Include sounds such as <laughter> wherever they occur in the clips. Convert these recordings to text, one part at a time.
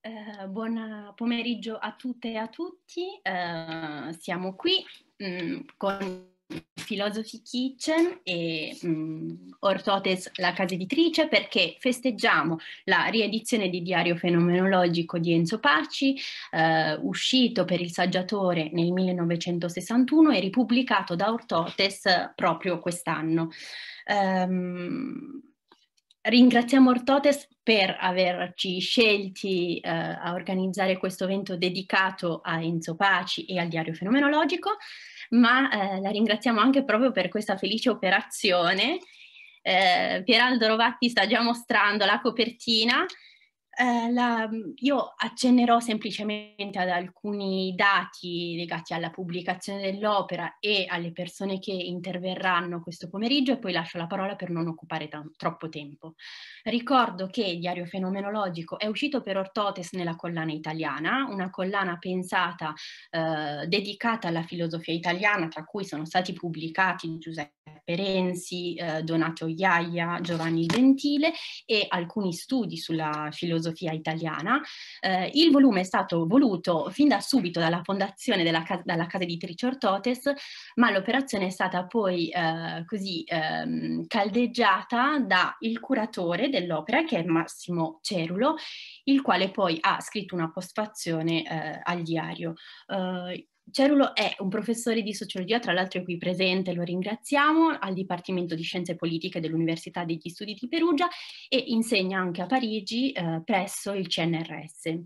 Eh, buon pomeriggio a tutte e a tutti. Eh, siamo qui mh, mm, con Philosophy Kitchen e mh, mm, Ortotes la casa editrice perché festeggiamo la riedizione di Diario fenomenologico di Enzo Paci, eh, uscito per il saggiatore nel 1961 e ripubblicato da Ortotes proprio quest'anno. Um, Ringraziamo Ortotes per averci scelti eh, a organizzare questo evento dedicato a Enzo Paci e al diario fenomenologico, ma eh, la ringraziamo anche proprio per questa felice operazione. Eh, Pieraldo Rovatti sta già mostrando la copertina eh, la, mhmm, io accennerò semplicemente ad alcuni dati legati alla pubblicazione dell'opera e alle persone che interverranno questo pomeriggio e poi lascio la parola per non occupare t- troppo tempo. Ricordo che Diario Fenomenologico è uscito per Ortotes nella collana italiana, una collana pensata, eh, dedicata alla filosofia italiana, tra cui sono stati pubblicati Giuseppe Perenzi, eh, Donato Iaia, Giovanni Gentile e alcuni studi sulla filosofia italiana. Eh, il volume è stato voluto fin da subito dalla fondazione della casa, dalla casa editrice Ortotes, ma l'operazione è stata poi eh, così ehm, caldeggiata dal curatore dell'opera che è Massimo Cerulo, il quale poi ha scritto una postfazione eh, al diario. Eh, Cerulo è un professore di sociologia, tra l'altro è qui presente, lo ringraziamo, al Dipartimento di Scienze Politiche dell'Università degli Studi di Perugia e insegna anche a Parigi eh, presso il CNRS. Um,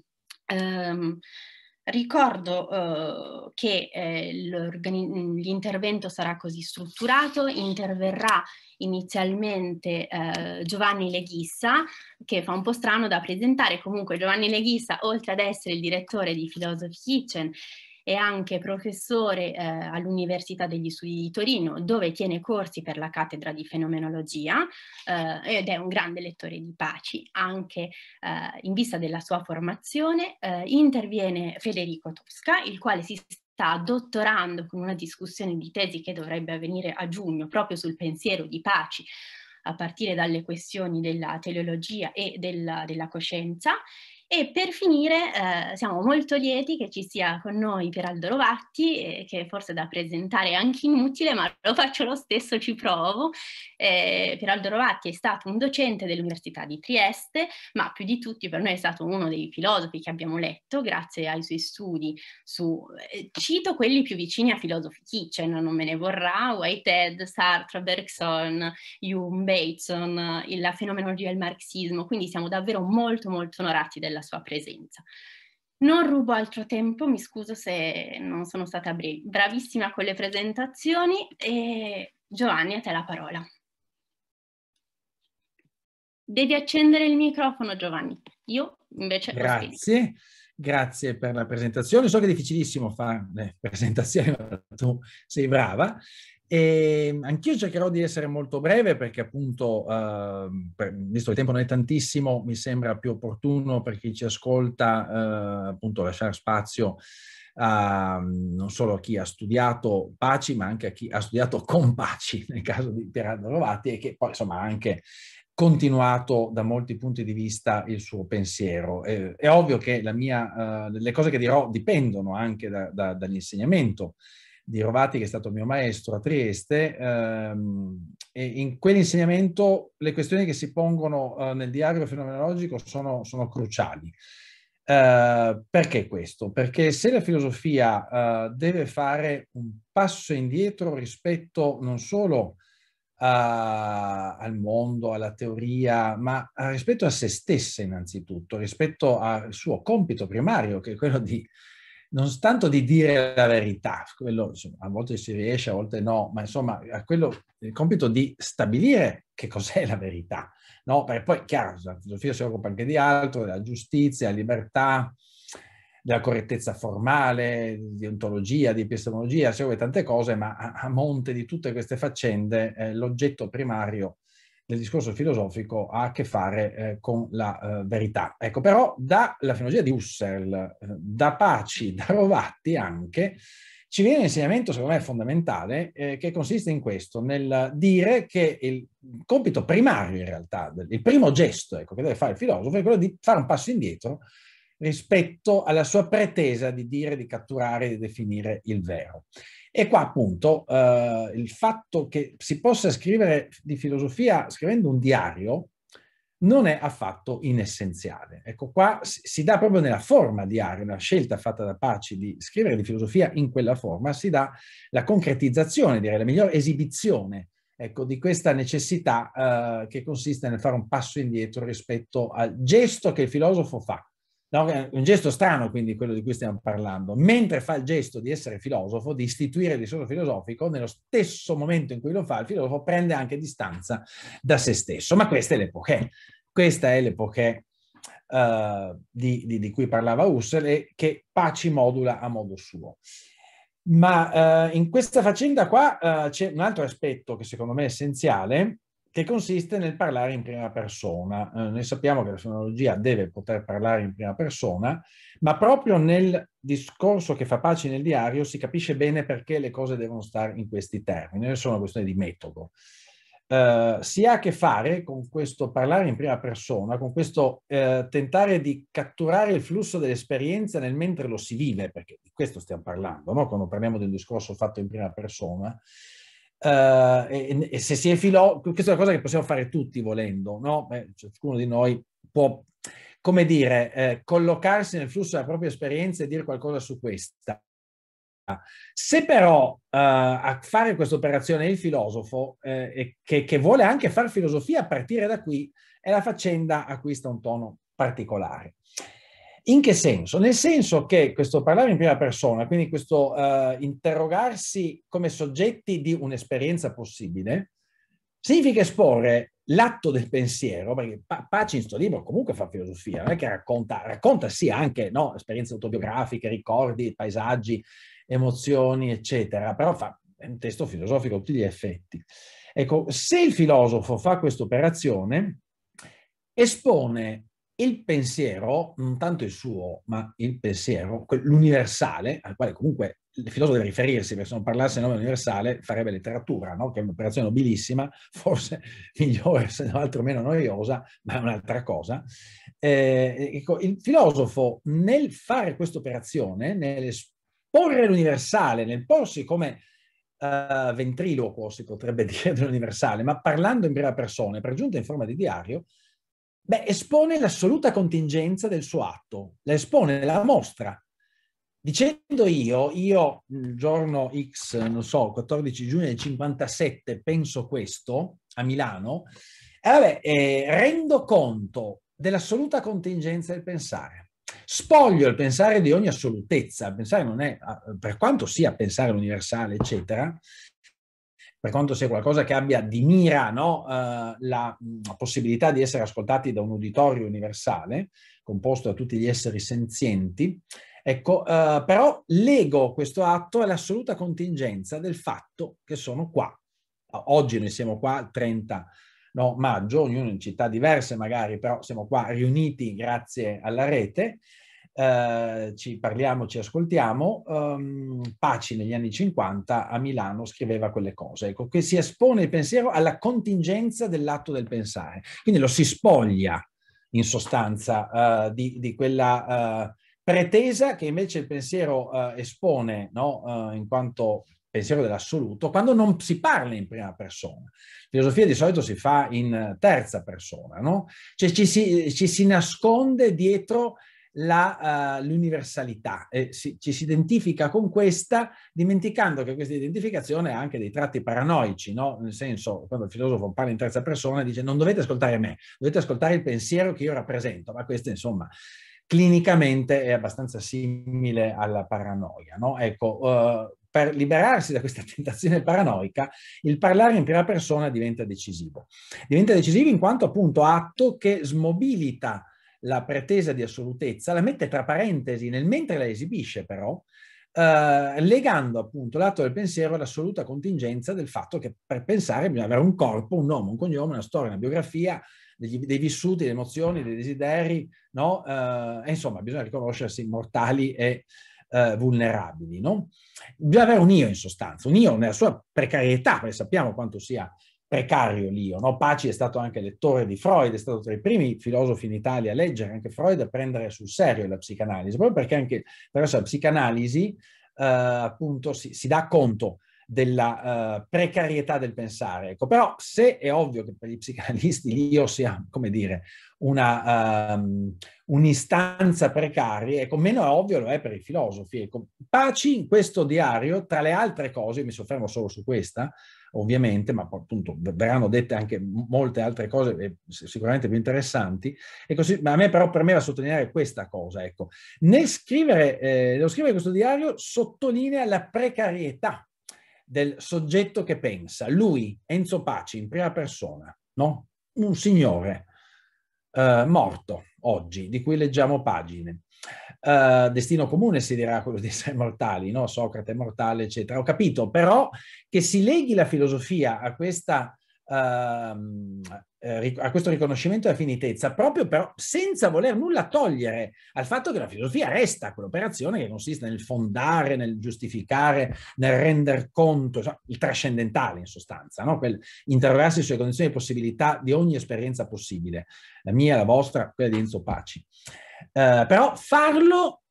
ehm, Ricordo eh, che eh, l'intervento sarà così strutturato, interverrà inizialmente eh, Giovanni Leghissa, che fa un po' strano da presentare, comunque Giovanni Leghissa, oltre ad essere il direttore di Philosophy Kitchen è anche professore eh, all'Università degli Studi di Torino, dove tiene corsi per la cattedra di fenomenologia eh, ed è un grande lettore di Paci, anche eh, in vista della sua formazione. Eh, interviene Federico Tosca, il quale si sta dottorando con una discussione di tesi che dovrebbe avvenire a giugno proprio sul pensiero di Paci a partire dalle questioni della teleologia e della, della coscienza e per finire eh, siamo molto lieti che ci sia con noi Pieraldo Rovatti, eh, che forse da presentare è anche inutile, ma lo faccio lo stesso, ci provo. Eh, Pieraldo Rovatti è stato un docente dell'Università di Trieste, ma più di tutti per noi è stato uno dei filosofi che abbiamo letto, grazie ai suoi studi su, eh, cito quelli più vicini a filosofi Kitchen, cioè non me ne vorrà, Whitehead, Sartre, Bergson, Hume, Bateson, eh, la fenomenologia del marxismo, quindi siamo davvero molto molto onorati della della sua presenza. Non rubo altro tempo, mi scuso se non sono stata bravissima con le presentazioni e Giovanni a te la parola. Devi accendere il microfono Giovanni, io invece... Grazie, grazie per la presentazione. So che è difficilissimo fare le eh, presentazioni, ma tu sei brava. E ehm, anch'io cercherò di essere molto breve perché appunto, eh, per, visto che il tempo non è tantissimo, mi sembra più opportuno per chi ci ascolta eh, appunto lasciare spazio a, non solo a chi ha studiato Paci, ma anche a chi ha studiato con Paci, <laughs> nel caso di Pierano Rovati, e che poi insomma ha anche continuato da molti punti di vista il suo pensiero. Eh, è ovvio che mia, eh, le cose che dirò dipendono anche da, da, dall'insegnamento di Rovati, che è stato mio maestro a Trieste, ehm, e in quell'insegnamento le questioni che si pongono eh, nel diario fenomenologico sono, sono cruciali. Eh, perché questo? Perché se la filosofia eh, deve fare un passo indietro rispetto non solo a, al mondo, alla teoria, ma rispetto a se stessa innanzitutto, rispetto al suo compito primario, che è quello di non tanto di dire la verità, quello, insomma, a volte si riesce, a volte no, ma insomma a quello il compito di stabilire che cos'è la verità, no? Perché poi, chiaro, la filosofia si occupa anche di altro, della giustizia, libertà, della correttezza formale, di ontologia, di epistemologia, si vuole tante cose, ma a, a monte di tutte queste faccende eh, l'oggetto primario del discorso filosofico ha a che fare eh, con la eh, verità. Ecco, però dalla filologia di Husserl, eh, da Paci, da Rovatti anche, ci viene un insegnamento, secondo me, fondamentale, eh, che consiste in questo, nel dire che il compito primario, in realtà, il primo gesto ecco, che deve fare il filosofo è quello di fare un passo indietro rispetto alla sua pretesa di dire, di catturare, di definire il vero. E qua appunto eh, il fatto che si possa scrivere di filosofia scrivendo un diario non è affatto inessenziale. Ecco qua si dà proprio nella forma diario, una scelta fatta da Paci di scrivere di filosofia in quella forma, si dà la concretizzazione, direi la migliore esibizione ecco, di questa necessità eh, che consiste nel fare un passo indietro rispetto al gesto che il filosofo fa No, un gesto strano, quindi, quello di cui stiamo parlando. Mentre fa il gesto di essere filosofo, di istituire il discorso filosofico, nello stesso momento in cui lo fa, il filosofo prende anche distanza da se stesso. Ma questa è l'epoca, Questa è l'epoca uh, eh, di, di, di, cui parlava Husserl e che Paci modula a modo suo. Ma uh, in questa faccenda qua uh, c'è un altro aspetto che secondo me è essenziale, che consiste nel parlare in prima persona. Eh, noi sappiamo che la fonologia deve poter parlare in prima persona, ma proprio nel discorso che fa Paci nel diario si capisce bene perché le cose devono stare in questi termini, non è solo una questione di metodo. Eh, si ha a che fare con questo parlare in prima persona, con questo eh, tentare di catturare il flusso dell'esperienza nel mentre lo si vive, perché di questo stiamo parlando, no? quando parliamo di un discorso fatto in prima persona, Uh, e, e, se si è filò, questa è una cosa che possiamo fare tutti volendo, no? Beh, ciascuno di noi può, come dire, eh, collocarsi nel flusso della propria esperienza e dire qualcosa su questa. Se però uh, a fare questa operazione è il filosofo, eh, che, che, vuole anche fare filosofia a partire da qui, la faccenda acquista un tono particolare. In che senso? Nel senso che questo parlare in prima persona, quindi questo uh, interrogarsi come soggetti di un'esperienza possibile, significa esporre l'atto del pensiero, perché Paci in sto libro comunque fa filosofia, non è che racconta, racconta sì anche no, esperienze autobiografiche, ricordi, paesaggi, emozioni, eccetera, però fa, è un testo filosofico a tutti gli effetti. Ecco, se il filosofo fa questa operazione, espone il pensiero, non tanto il suo, ma il pensiero, l'universale, al quale comunque il filosofo deve riferirsi, perché se non parlasse il nome universale farebbe letteratura, no? che è un'operazione nobilissima, <laughs> forse migliore, se non altro meno noiosa, ma è un'altra cosa. Eh, ecco, il filosofo nel fare questa operazione, nell'esporre l'universale, nel porsi come uh, ventriloquo, si potrebbe <laughs> dire, dell'universale, ma parlando in prima persona, per giunta in forma di diario, Beh, espone l'assoluta contingenza del suo atto, la espone, la mostra. Dicendo io, io il giorno X, non so, 14 giugno del 57, penso questo a Milano, e vabbè, eh, rendo conto dell'assoluta contingenza del pensare. Spoglio il pensare di ogni assolutezza, pensare non è, per quanto sia pensare universale, eccetera, per quanto sia qualcosa che abbia di mira no, eh, la, mm, la, possibilità di essere ascoltati da un uditorio universale, composto da tutti gli esseri senzienti, ecco, eh, però lego questo atto all'assoluta contingenza del fatto che sono qua. Oggi noi siamo qua il 30 no, maggio, ognuno in città diverse magari, però siamo qua riuniti grazie alla rete, eh, ci parliamo, ci ascoltiamo, um, Paci negli anni 50 a Milano scriveva quelle cose, ecco, che si espone il pensiero alla contingenza dell'atto del pensare, quindi lo si spoglia in sostanza uh, di, di, quella uh, pretesa che invece il pensiero uh, espone no? in quanto pensiero dell'assoluto quando non si parla in prima persona. Filosofia di solito si fa in terza persona, no? Cioè ci si, ci si nasconde dietro la, uh, l'universalità. E si, ci si identifica con questa dimenticando che questa identificazione ha anche dei tratti paranoici, no? nel senso quando il filosofo parla in terza persona dice non dovete ascoltare me, dovete ascoltare il pensiero che io rappresento, ma questo insomma clinicamente è abbastanza simile alla paranoia. No? Ecco, uh, per liberarsi da questa <laughs> tentazione paranoica, il parlare in prima persona diventa decisivo. Diventa decisivo in quanto appunto atto che smobilita la pretesa di assolutezza, la mette tra parentesi nel mentre la esibisce però, eh, legando appunto l'atto del pensiero all'assoluta contingenza del fatto che per pensare bisogna avere un corpo, un nome, un cognome, una storia, una biografia, degli, dei vissuti, delle emozioni, dei desideri, no? Eh, insomma, bisogna riconoscersi immortali e eh, vulnerabili, no? Bisogna avere un io in sostanza, un io nella sua precarietà, perché sappiamo quanto sia precario l'io. No? Paci è stato anche lettore di Freud, è stato tra i primi filosofi in Italia a leggere anche Freud, a prendere sul serio la psicanalisi, proprio perché anche attraverso la psicanalisi eh, appunto si, si, dà conto della eh, precarietà del pensare. Ecco, però se è ovvio che per i psicanalisti l'io <laughs> sia, come dire, una, um, un'istanza precaria, ecco, meno ovvio lo è per i filosofi. Ecco, Paci in questo diario, tra le altre cose, mi soffermo solo su questa, ovviamente, ma appunto verranno dette anche molte altre cose eh, sicuramente più interessanti. E così, ma a me però premeva sottolineare questa cosa, ecco. Nel scrivere, eh, nello scrivere questo diario sottolinea la precarietà del soggetto che pensa. Lui, Enzo Paci, in prima persona, no? Un signore eh, morto oggi, di cui leggiamo pagine. Uh, destino comune si dirà quello di essere mortali, no? Socrate mortale, eccetera. Ho capito, però che si leghi la filosofia a, questa, uh, a questo riconoscimento della finitezza, proprio però senza voler nulla togliere al fatto che la filosofia resta quell'operazione che consiste nel fondare, nel giustificare, nel render conto, cioè, il trascendentale in sostanza, no? Quel interrogarsi sulle condizioni di possibilità di ogni esperienza possibile, la mia, la vostra, quella di Enzo Paci. Eh, però farlo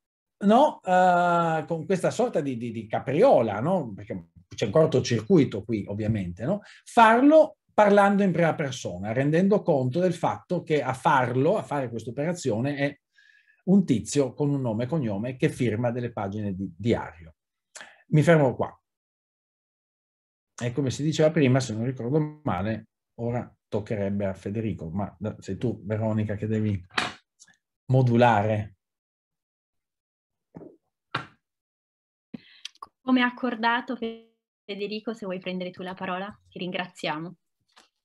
no, eh, con questa sorta di, di, di capriola, no? perché c'è un cortocircuito qui ovviamente, no? farlo parlando in prima persona, rendendo conto del fatto che a farlo, a fare questa operazione, è un tizio con un nome e cognome che firma delle pagine di diario. Mi fermo qua. E come si diceva prima, se non ricordo male, ora toccherebbe a Federico, ma sei tu, Veronica, che devi modulare. Come accordato, Federico, se vuoi prendere tu la parola, ti ringraziamo.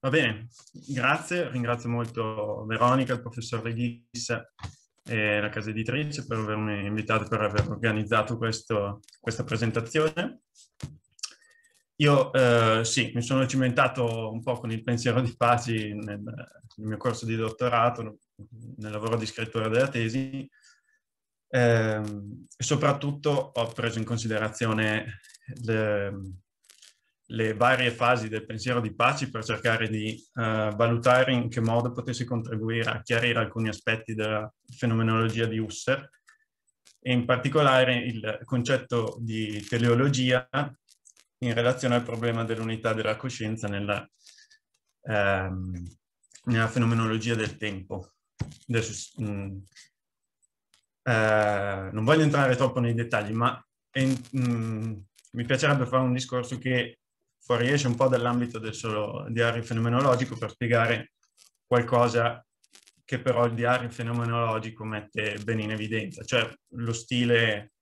Va bene, grazie, ringrazio molto Veronica, il professor Reghis e la casa editrice per avermi invitato, per aver organizzato questo, questa presentazione. Io eh, sì, mi sono cimentato un po' con il pensiero di Paci nel, nel mio corso di dottorato, nel lavoro di scrittura della tesi eh, soprattutto ho preso in considerazione le, le, varie fasi del pensiero di Paci per cercare di eh, valutare in che modo potesse contribuire a chiarire alcuni aspetti della fenomenologia di Husserl e in particolare il concetto di teleologia in relazione al problema dell'unità della coscienza nella, ehm, nella fenomenologia del tempo. Adesso, mh, mm, eh, non voglio entrare troppo nei dettagli, ma en, mh, mm, mi piacerebbe fare un discorso che fuoriesce un po' dall'ambito del solo diario fenomenologico per spiegare qualcosa che però il diario fenomenologico mette ben in evidenza, cioè lo stile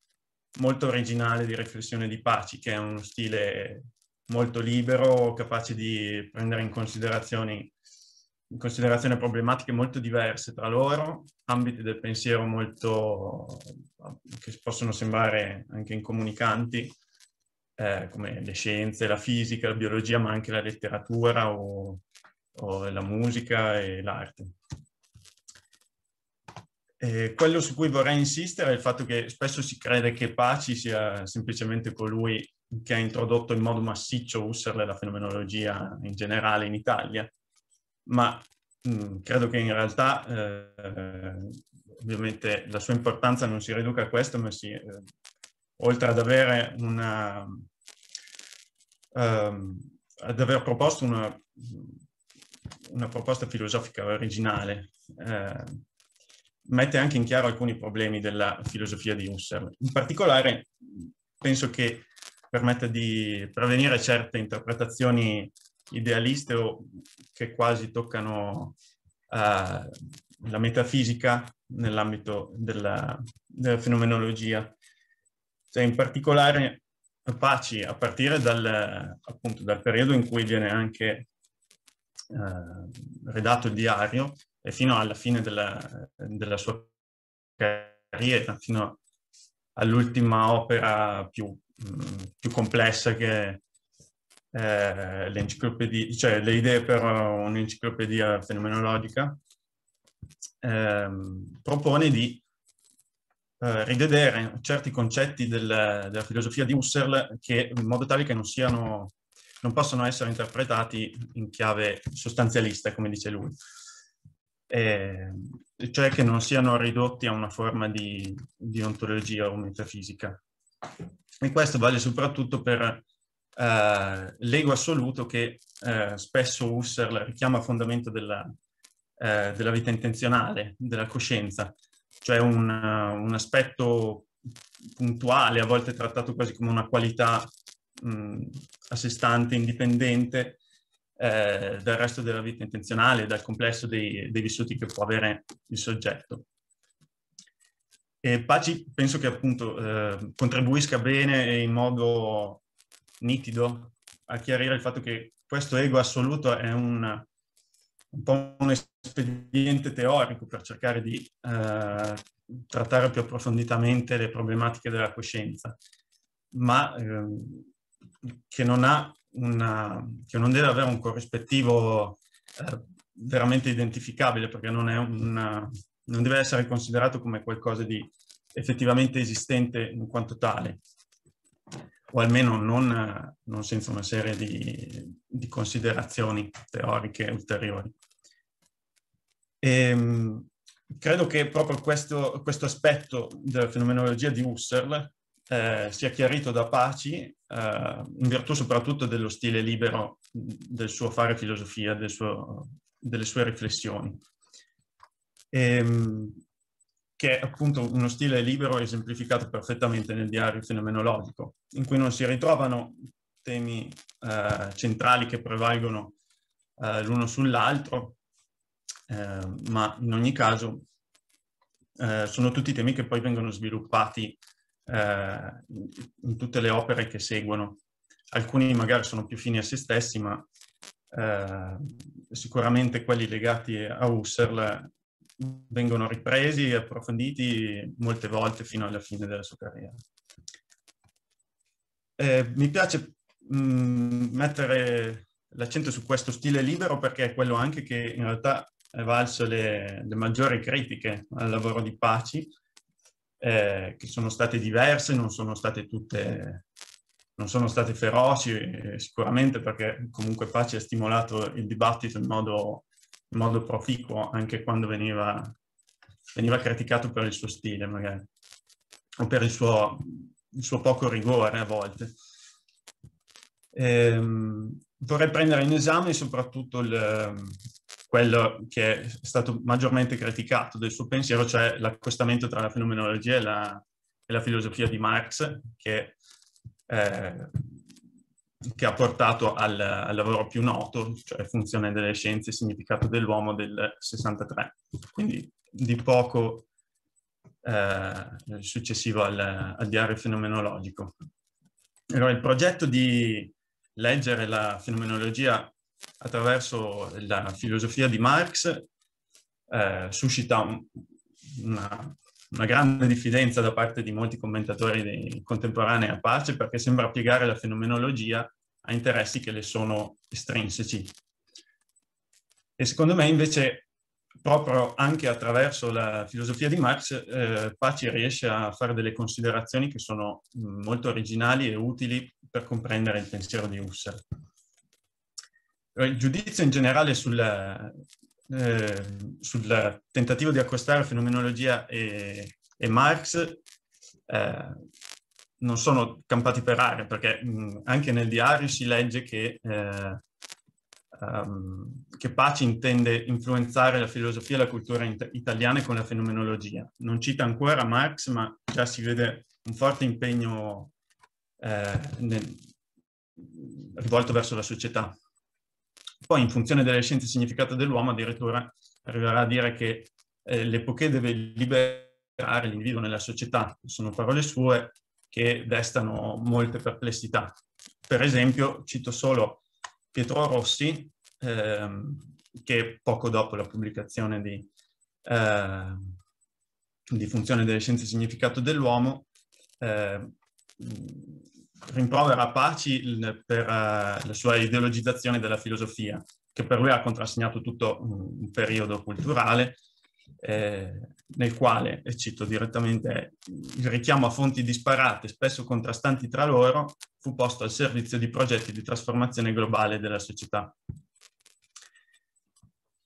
molto originale di riflessione di Paci, che è uno stile molto libero, capace di prendere in considerazione in considerazione problematiche molto diverse tra loro, ambiti del pensiero molto che possono sembrare anche incomunicanti, eh, come le scienze, la fisica, la biologia, ma anche la letteratura o, o la musica e l'arte. Eh, quello su cui vorrei insistere è il fatto che spesso si crede che Paci sia semplicemente colui che ha introdotto in modo massiccio Husserl e la fenomenologia in generale in Italia, ma mh, mm, credo che in realtà eh, ovviamente la sua importanza non si riduca a questo, ma si, eh, oltre ad avere una... Um, ad aver proposto una, una proposta filosofica originale, eh, mette anche in chiaro alcuni problemi della filosofia di Husserl. In particolare penso che permetta di prevenire certe interpretazioni idealiste o che quasi toccano eh, la metafisica nell'ambito della, della, fenomenologia. Cioè, in particolare Paci, a partire dal, appunto, dal periodo in cui viene anche eh, redatto il diario e fino alla fine della, della sua carriera, fino all'ultima opera più, mh, mm, più complessa che, eh, le, cioè, le idee per un'enciclopedia fenomenologica, ehm, propone di eh, rivedere certi concetti del, della filosofia di Husserl che, in modo tale che non siano non possano essere interpretati in chiave sostanzialista, come dice lui. Eh, cioè che non siano ridotti a una forma di, di ontologia o metafisica. E questo vale soprattutto per eh, l'ego assoluto che eh, spesso Husserl richiama a fondamento della, eh, della, vita intenzionale, della coscienza, cioè un, un, aspetto puntuale, a volte trattato quasi come una qualità mh, a sé stante, indipendente eh, dal resto della vita intenzionale, dal complesso dei, dei vissuti che può avere il soggetto. E Paci penso che appunto eh, contribuisca bene e in modo nitido a chiarire il fatto che questo ego assoluto è un, un po' un espediente teorico per cercare di eh, trattare più approfonditamente le problematiche della coscienza, ma eh, che, non una, che, non deve avere un corrispettivo eh, veramente identificabile, perché non, una, non deve essere considerato come qualcosa di effettivamente esistente in quanto tale o almeno non, non senza una serie di, di considerazioni teoriche ulteriori. E, ehm, credo che proprio questo, questo, aspetto della fenomenologia di Husserl eh, sia chiarito da Paci, eh, in virtù soprattutto dello stile libero del suo fare filosofia, del suo, delle sue riflessioni. E, ehm, che è appunto uno stile libero esemplificato perfettamente nel diario fenomenologico, in cui non si ritrovano temi eh, centrali che prevalgono eh, l'uno sull'altro, eh, ma in ogni caso eh, sono tutti temi che poi vengono sviluppati eh, in tutte le opere che seguono. Alcuni magari sono più fini a se stessi, ma eh, sicuramente quelli legati a Husserl vengono ripresi e approfonditi molte volte fino alla fine della sua carriera. Eh, mi piace mh, mm, mettere l'accento su questo stile libero perché è quello anche che in realtà è valso le, le maggiori critiche al lavoro di Paci, eh, che sono state diverse, non sono state tutte, non sono state feroci, eh, sicuramente perché comunque Paci ha stimolato il dibattito in modo modo proficuo anche quando veniva, veniva criticato per il suo stile magari o per il suo, il suo poco rigore a volte. Ehm, vorrei prendere in esame soprattutto il, quello che è stato maggiormente criticato del suo pensiero, cioè l'accostamento tra la fenomenologia e la, e la filosofia di Marx, che eh, che ha portato al, al, lavoro più noto, cioè Funzione delle scienze e significato dell'uomo del 63. Quindi di poco eh, successivo al, al, diario fenomenologico. Allora, il progetto di leggere la fenomenologia attraverso la filosofia di Marx eh, suscita un, una, una grande diffidenza da parte di molti commentatori contemporanei a pace perché sembra piegare la fenomenologia a interessi che le sono estrinseci. E secondo me invece proprio anche attraverso la filosofia di Marx eh, Paci riesce a fare delle considerazioni che sono mm, molto originali e utili per comprendere il pensiero di Husserl. Eh, il giudizio in generale sulla, eh, sul tentativo di accostare fenomenologia e, e Marx eh, non sono campati per aria, perché mh, mm, anche nel diario si legge che, eh, um, che, Paci intende influenzare la filosofia e la cultura italiana con la fenomenologia. Non cita ancora Marx, ma già si vede un forte impegno eh, nel, rivolto verso la società. Poi, in funzione delle scienze significate dell'uomo, addirittura arriverà a dire che eh, l'epoche deve liberare l'individuo nella società. Sono parole sue, che destano molte perplessità. Per esempio, cito solo Pietro Rossi, ehm, che poco dopo la pubblicazione di, eh, di Funzione delle scienze e significato dell'uomo eh, rimprovera Paci per eh, la sua ideologizzazione della filosofia, che per lui ha contrassegnato tutto un, un periodo culturale eh, nel quale, e cito direttamente, il richiamo a fonti disparate, spesso contrastanti tra loro, fu posto al servizio di progetti di trasformazione globale della società.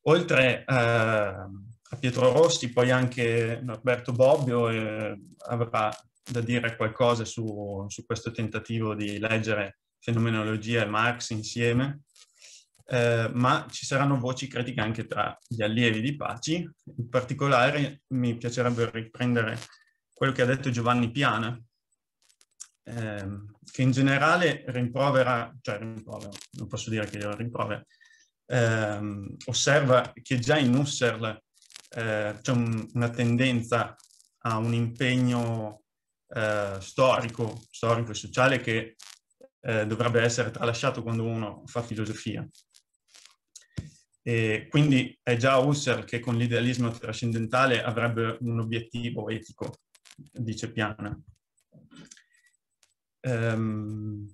Oltre eh, a Pietro Rossi, poi anche Norberto Bobbio eh, avrà da dire qualcosa su, su, questo tentativo di leggere fenomenologia e Marx insieme, eh, ma ci saranno voci critiche anche tra gli allievi di Paci. In particolare mi piacerebbe riprendere quello che ha detto Giovanni Piana, ehm, che in generale rimprovera, cioè rimprovera, non posso dire che glielo rimprovera, ehm, osserva che già in Husserl eh, c'è un, una tendenza a un impegno eh, storico, storico e sociale che eh, dovrebbe essere tralasciato quando uno fa filosofia. E quindi è già Husserl che con l'idealismo trascendentale avrebbe un obiettivo etico, dice Piana. Um,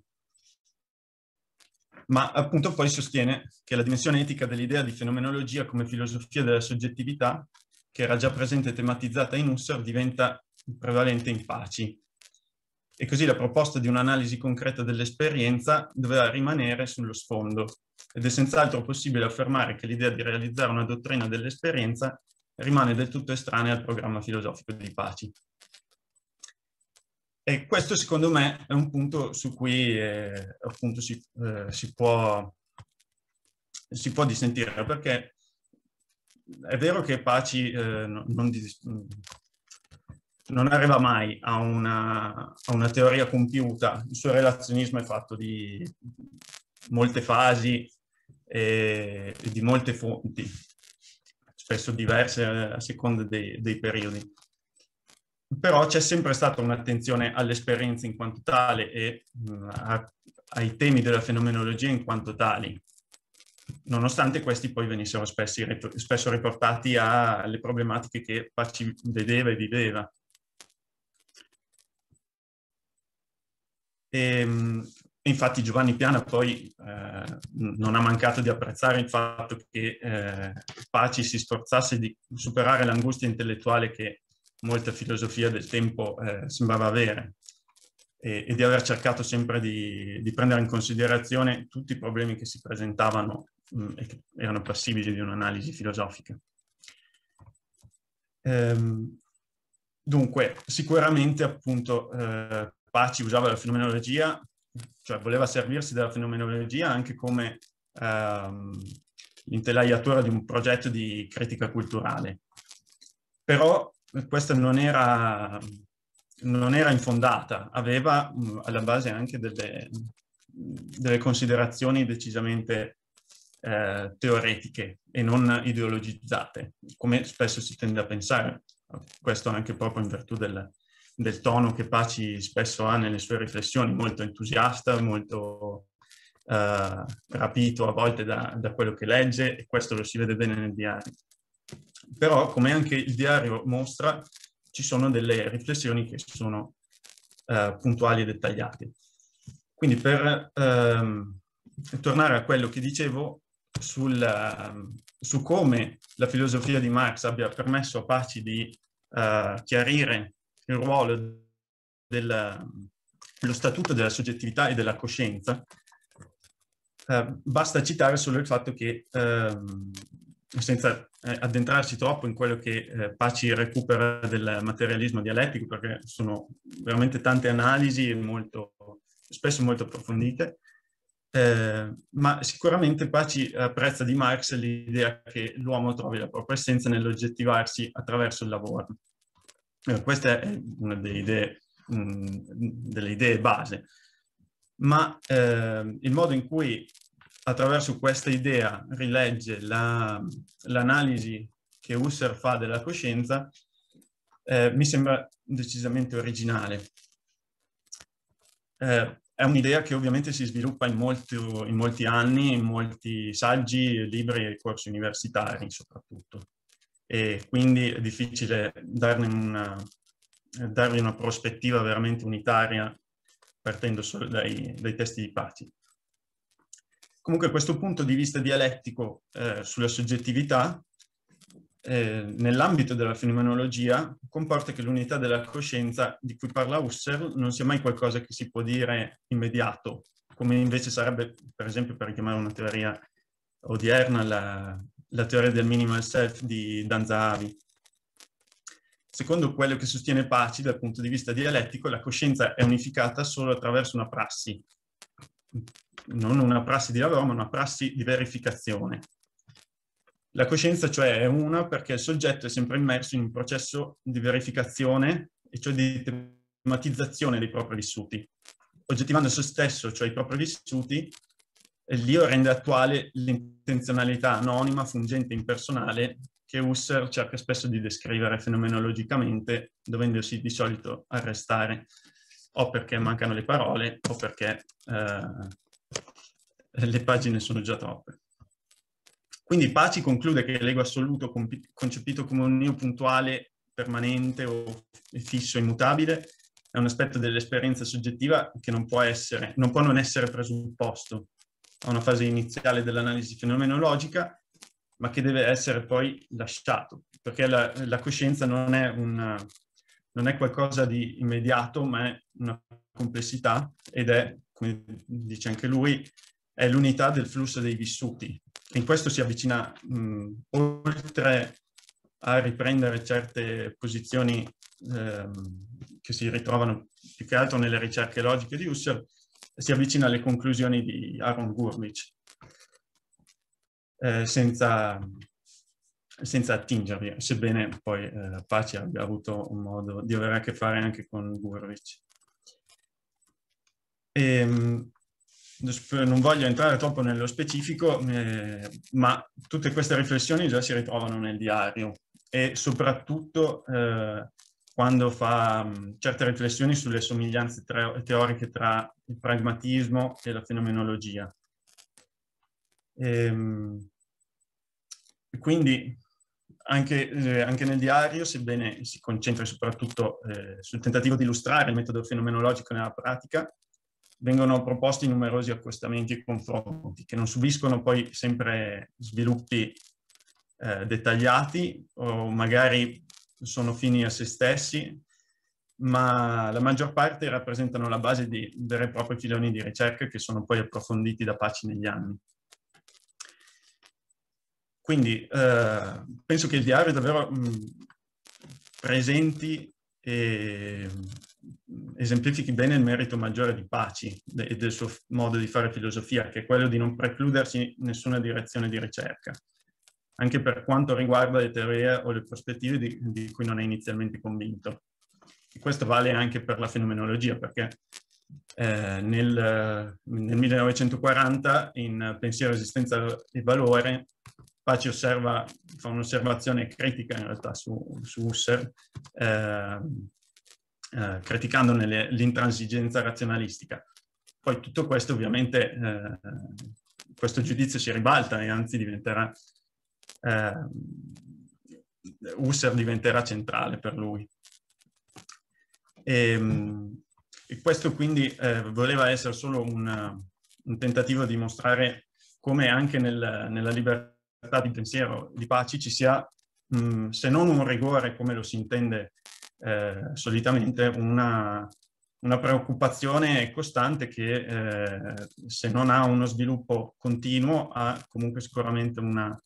ma appunto poi sostiene che la dimensione etica dell'idea di fenomenologia come filosofia della soggettività, che era già presente e tematizzata in Husserl, diventa prevalente in Paci, e così la proposta di un'analisi concreta dell'esperienza doveva rimanere sullo sfondo ed è senz'altro possibile affermare che l'idea di realizzare una dottrina dell'esperienza rimane del tutto estranea al programma filosofico di Paci. E questo secondo me è un punto su cui eh, appunto si, eh, si, può, si può dissentire perché è vero che Paci eh, non, non arriva mai a una, a una teoria compiuta, il suo relazionismo è fatto di molte fasi e di molte fonti, spesso diverse a seconda dei, dei periodi. Però c'è sempre stata un'attenzione all'esperienza in quanto tale e mm, a, ai temi della fenomenologia in quanto tali, nonostante questi poi venissero spesso riportati alle problematiche che Paci vedeva e viveva. E, ehm, infatti Giovanni Piana poi eh, non ha mancato di apprezzare il fatto che eh, Paci si sforzasse di superare l'angustia intellettuale che molta filosofia del tempo eh, sembrava avere e, e, di aver cercato sempre di, di, prendere in considerazione tutti i problemi che si presentavano mh, mm, e che erano passibili di un'analisi filosofica. Ehm, dunque, sicuramente appunto eh, Paci usava la fenomenologia, cioè voleva servirsi della fenomenologia anche come ehm, l'intelaiatore di un progetto di critica culturale. Però questa non era, non era infondata, aveva mh, mm, alla base anche delle, delle considerazioni decisamente eh, teoretiche e non ideologizzate, come spesso si tende a pensare, questo anche proprio in virtù del, del tono che Paci spesso ha nelle sue riflessioni, molto entusiasta, molto eh, rapito a volte da, da, quello che legge e questo lo si vede bene nel diario. Però, come anche il diario mostra, ci sono delle riflessioni che sono eh, puntuali e dettagliate. Quindi per ehm, tornare a quello che dicevo sul, ehm, su come la filosofia di Marx abbia permesso a Paci di eh, chiarire il ruolo dello statuto della soggettività e della coscienza, eh, basta citare solo il fatto che, ehm, eh, senza addentrarsi troppo in quello che eh, Paci recupera del materialismo dialettico, perché sono veramente tante analisi e molto, spesso molto approfondite, eh, ma sicuramente Paci apprezza di Marx l'idea che l'uomo trovi la propria essenza nell'oggettivarsi attraverso il lavoro. Eh, questa è una delle idee, mh, mm, delle idee base, ma eh, il modo in cui attraverso questa idea rilegge l'analisi la, che Husserl fa della coscienza eh, mi sembra decisamente originale. Eh, è un'idea che ovviamente si sviluppa in, molto, in molti anni, in molti saggi, libri e corsi universitari soprattutto e quindi è difficile darne una, dargli una prospettiva veramente unitaria partendo solo dai, dai testi di Paci. Comunque questo punto di vista dialettico eh, sulla soggettività eh, nell'ambito della fenomenologia comporta che l'unità della coscienza di cui parla Husserl non sia mai qualcosa che si può dire immediato, come invece sarebbe per esempio per chiamare una teoria odierna la, la teoria del minimal self di Danzavi. Secondo quello che sostiene Paci dal punto di vista dialettico, la coscienza è unificata solo attraverso una prassi, non una prassi di lavoro, ma una prassi di verificazione. La coscienza cioè è una perché il soggetto è sempre immerso in un processo di verificazione, e cioè di tematizzazione dei propri vissuti, oggettivando se stesso, cioè i propri vissuti, L'IO rende attuale l'intenzionalità anonima, fungente e impersonale che Husserl cerca spesso di descrivere fenomenologicamente, dovendosi di solito arrestare o perché mancano le parole o perché eh, le pagine sono già troppe. Quindi Paci conclude che l'ego assoluto, concepito come un io puntuale, permanente o fisso, immutabile, è un aspetto dell'esperienza soggettiva che non può, essere, non può non essere presupposto a una fase iniziale dell'analisi fenomenologica, ma che deve essere poi lasciato, perché la, la coscienza non è, una, non è, qualcosa di immediato, ma è una complessità ed è, come dice anche lui, è l'unità del flusso dei vissuti. In questo si avvicina mh, oltre a riprendere certe posizioni eh, che si ritrovano più che altro nelle ricerche logiche di Husserl, si avvicina alle conclusioni di Aaron Gurwitch, eh, senza, senza, attingervi, sebbene poi eh, Pace abbia avuto un modo di avere a che fare anche con Gurwitch. Ehm, non voglio entrare troppo nello specifico, eh, ma tutte queste riflessioni già si ritrovano nel diario e soprattutto eh, quando fa certe riflessioni sulle somiglianze teoriche tra il pragmatismo e la fenomenologia. E, ehm, quindi anche, eh, anche, nel diario, sebbene si concentri soprattutto eh, sul tentativo di illustrare il metodo fenomenologico nella pratica, vengono proposti numerosi accostamenti e confronti che non subiscono poi sempre sviluppi eh, dettagliati o magari sono fini a se stessi, ma la maggior parte rappresentano la base di veri e propri filoni di ricerca che sono poi approfonditi da Paci negli anni. Quindi eh, penso che il diario davvero mh, mm, presenti e mm, esemplifichi bene il merito maggiore di Paci e del suo modo di fare filosofia, che è quello di non precludersi nessuna direzione di ricerca anche per quanto riguarda le teorie o le prospettive di, di cui non è inizialmente convinto. E questo vale anche per la fenomenologia, perché eh, nel, nel, 1940 in Pensiero, Esistenza e Valore Paci osserva, fa un'osservazione critica in realtà su, su Husserl, eh, eh, criticandone l'intransigenza razionalistica. Poi tutto questo ovviamente, eh, questo giudizio si ribalta e anzi diventerà eh, Husserl diventerà centrale per lui. E, ehm, e questo quindi eh, voleva essere solo un, un, tentativo di mostrare come anche nel, nella libertà di pensiero di Paci ci sia, mh, mm, se non un rigore come lo si intende eh, solitamente, una, una, preoccupazione costante che eh, se non ha uno sviluppo continuo ha comunque sicuramente una,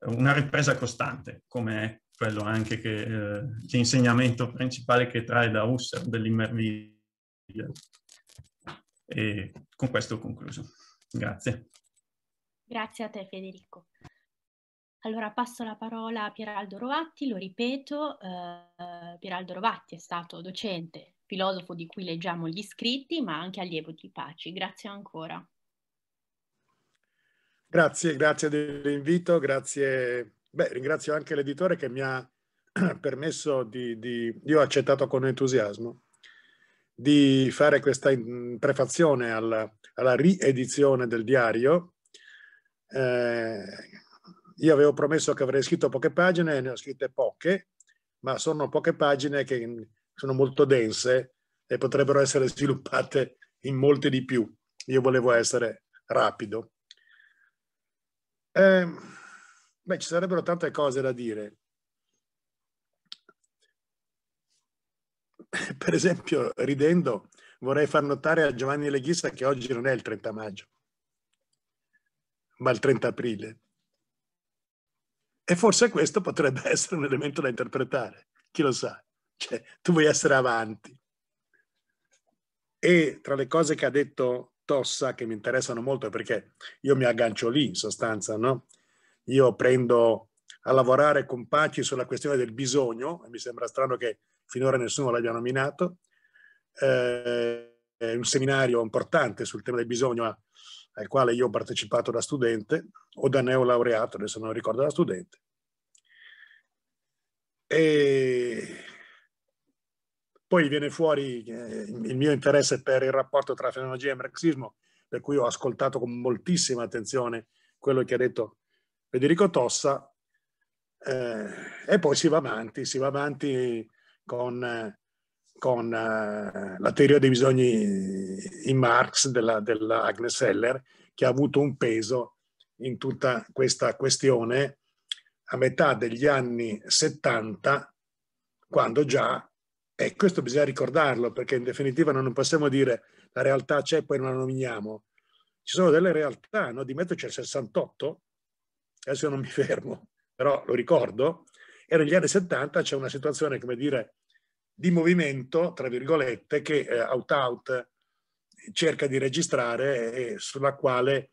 una ripresa costante, come è quello anche che eh, l'insegnamento principale che trae da Husserl dell'Immerville. E con questo ho concluso. Grazie. Grazie a te Federico. Allora passo la parola a Pieraldo Rovatti, lo ripeto, eh, Pieraldo Rovatti è stato docente, filosofo di cui leggiamo gli scritti, ma anche allievo di Paci. Grazie ancora. Grazie, grazie dell'invito, grazie. Beh, ringrazio anche l'editore che mi ha <clears throat> permesso di, di, io ho accettato con entusiasmo di fare questa prefazione alla, alla riedizione del diario. Eh, io avevo promesso che avrei scritto poche pagine, ne ho scritte poche, ma sono poche pagine che sono molto dense e potrebbero essere sviluppate in molte di più. Io volevo essere rapido. Eh, beh, ci sarebbero tante cose da dire. <laughs> Per esempio, ridendo, vorrei far notare a Giovanni Leghissa che oggi non è il 30 maggio, ma il 30 aprile. E forse questo potrebbe <laughs> essere un elemento da interpretare, chi lo sa. Cioè, tu vuoi essere avanti. E tra le cose che ha detto tossa che mi interessano molto perché io mi aggancio lì in sostanza, no? Io prendo a lavorare con Paci sulla questione del bisogno, e mi sembra strano che finora nessuno l'abbia nominato, eh, è un seminario importante sul tema del bisogno a, al quale io ho partecipato da studente o da neolaureato, adesso non ricordo da studente. E poi viene fuori eh, il mio interesse per il rapporto tra fenomenologia e marxismo, per cui ho ascoltato con moltissima attenzione quello che ha detto Federico Tossa, eh, e poi si va avanti, si va avanti con, con uh, la teoria dei bisogni in Marx della, della Agnes Heller, che ha avuto un peso in tutta questa questione a metà degli anni 70, quando già e questo bisogna ricordarlo perché in definitiva non possiamo dire la realtà c'è e poi non la nominiamo. Ci sono delle realtà, no? di mezzo c'è il 68, adesso non mi fermo, però lo ricordo, e negli anni 70 c'è una situazione, come dire, di movimento, tra virgolette, che eh, Out Out cerca di registrare e sulla quale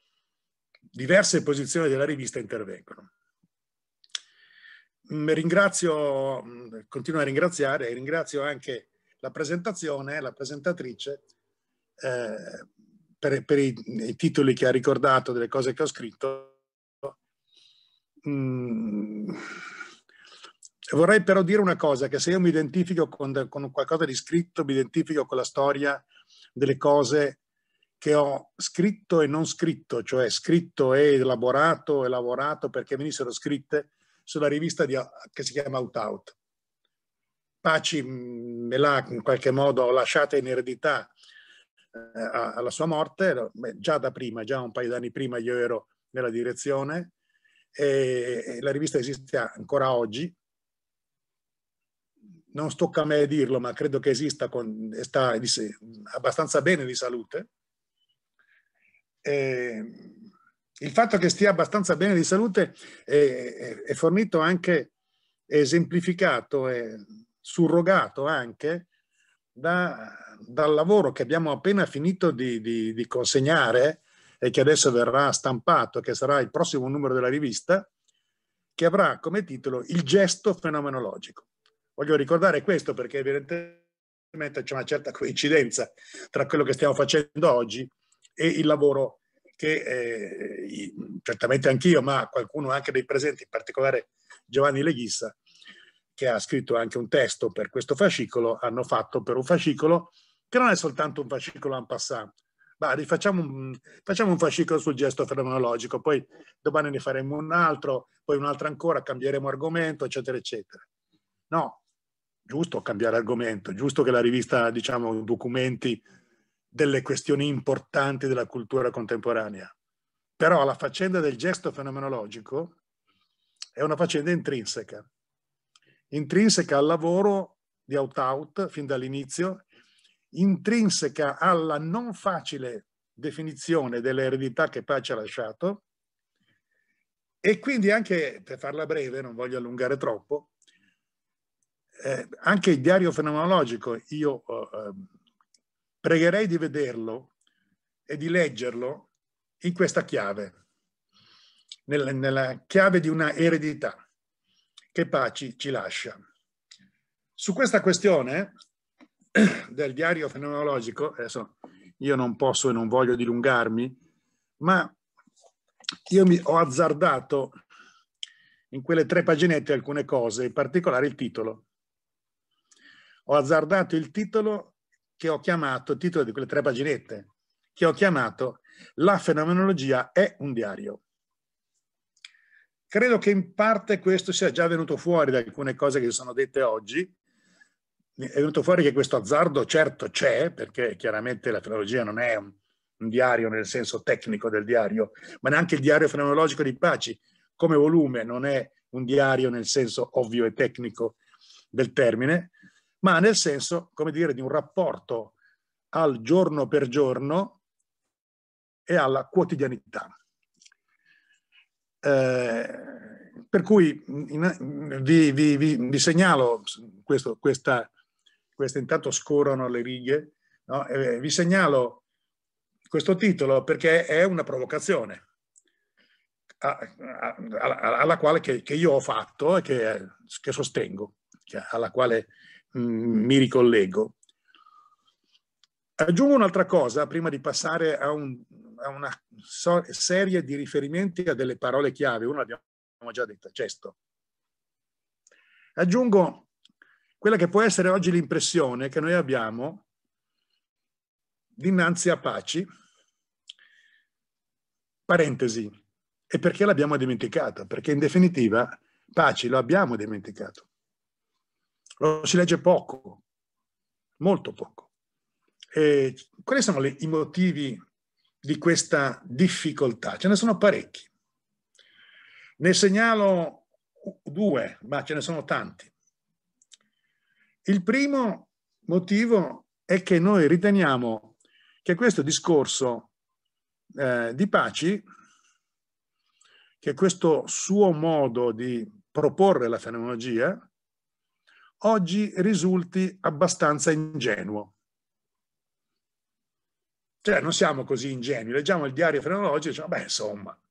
diverse posizioni della rivista intervengono. Mm, ringrazio, mm, continuo a ringraziare e ringrazio anche la presentazione, la presentatrice, eh, per, per i, i, titoli che ha ricordato delle cose che ho scritto. Mm. Vorrei però dire una cosa, che se io mi identifico con, con qualcosa di scritto, mi identifico con la storia delle cose che ho scritto e non scritto, cioè scritto e elaborato e lavorato perché venissero scritte, sulla rivista di, che si chiama Out Out. Paci mm, me l'ha in qualche modo lasciata in eredità eh, alla sua morte, Beh, già da prima, già un paio d'anni prima io ero nella direzione e la rivista esiste ancora oggi. Non tocca a me dirlo, ma credo che esista con, sta abbastanza bene di salute. E, il fatto che stia abbastanza bene di salute è, è, è fornito anche, è esemplificato è surrogato anche da, dal lavoro che abbiamo appena finito di, di, di consegnare e che adesso verrà stampato, che sarà il prossimo numero della rivista, che avrà come titolo Il gesto fenomenologico. Voglio ricordare questo perché evidentemente c'è una certa coincidenza tra quello che stiamo facendo oggi e il lavoro che eh, certamente anch'io, ma qualcuno anche dei presenti, in particolare Giovanni Leghissa, che ha scritto anche un testo per questo fascicolo, hanno fatto per un fascicolo che non è soltanto un fascicolo en passant, ma rifacciamo un, facciamo un fascicolo sul gesto fenomenologico, poi domani ne faremo un altro, poi un altro ancora, cambieremo argomento, eccetera, eccetera. No, giusto cambiare argomento, giusto che la rivista, diciamo, documenti delle questioni importanti della cultura contemporanea. Però la faccenda del gesto fenomenologico è una faccenda intrinseca, intrinseca al lavoro di Out-Out fin dall'inizio, intrinseca alla non facile definizione dell'eredità che poi ha lasciato e quindi anche, per farla breve, non voglio allungare troppo, eh, anche il diario fenomenologico, io eh, ehm, pregherei di vederlo e di leggerlo in questa chiave, nella, nella chiave di una eredità che Paci ci lascia. Su questa questione <coughs> del diario fenomenologico, adesso io non posso e non voglio dilungarmi, ma io mi ho azzardato in quelle tre paginette alcune cose, in particolare il titolo. Ho azzardato il titolo che ho chiamato, titolo di quelle tre paginette, che ho chiamato La fenomenologia è un diario. Credo che in parte questo sia già venuto fuori da alcune cose che sono dette oggi. È venuto fuori che questo azzardo certo c'è, perché chiaramente la fenomenologia non è un, un diario nel senso tecnico del diario, ma neanche il diario fenomenologico di Paci come volume non è un diario nel senso ovvio e tecnico del termine, ma nel senso, come dire, di un rapporto al giorno per giorno e alla quotidianità. Eh, per cui in, vi, vi, vi, segnalo questo, questa, questa, intanto scorrono le righe, no? eh, vi segnalo questo titolo perché è una provocazione alla quale che, che, io ho fatto e che, che sostengo, che alla quale Mm, mi ricollego. Aggiungo un'altra cosa prima di passare a, un, a una so serie di riferimenti a delle parole chiave, una l'abbiamo già detta, cesto. Aggiungo quella che può essere oggi l'impressione che noi abbiamo dinanzi a Paci, parentesi, e perché l'abbiamo dimenticata? Perché in definitiva Paci lo abbiamo dimenticato lo si legge poco, molto poco. E quali sono le, i motivi di questa difficoltà? Ce ne sono parecchi. Ne segnalo due, ma ce ne sono tanti. Il primo motivo è che noi riteniamo che questo discorso eh, di Paci, che questo suo modo di proporre la fenomenologia, oggi risulti abbastanza ingenuo. Cioè, non siamo così ingenui. Leggiamo il diario frenologico e diciamo, beh, insomma,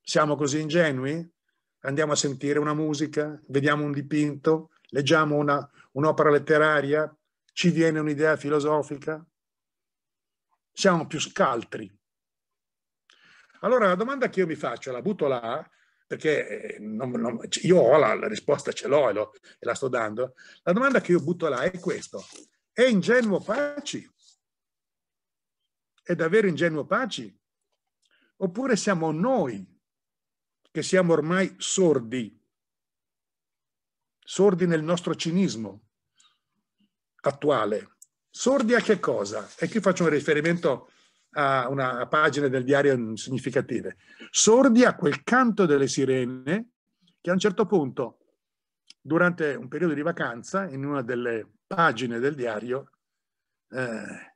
siamo così ingenui? Andiamo a sentire una musica, vediamo un dipinto, leggiamo una, un'opera letteraria, ci viene un'idea filosofica? Siamo più scaltri. Allora, la domanda che io mi faccio, la butto là, perché eh, non, non, io ho la, la, risposta, ce l'ho e, lo, e, la sto dando. La domanda che io butto là è questa. È ingenuo Paci? È davvero ingenuo Paci? Oppure siamo noi che siamo ormai sordi, sordi nel nostro cinismo attuale? Sordi a che cosa? E qui faccio un riferimento a una pagina del diario significative, sordi a quel canto delle sirene che a un certo punto, durante un periodo di vacanza, in una delle pagine del diario, eh,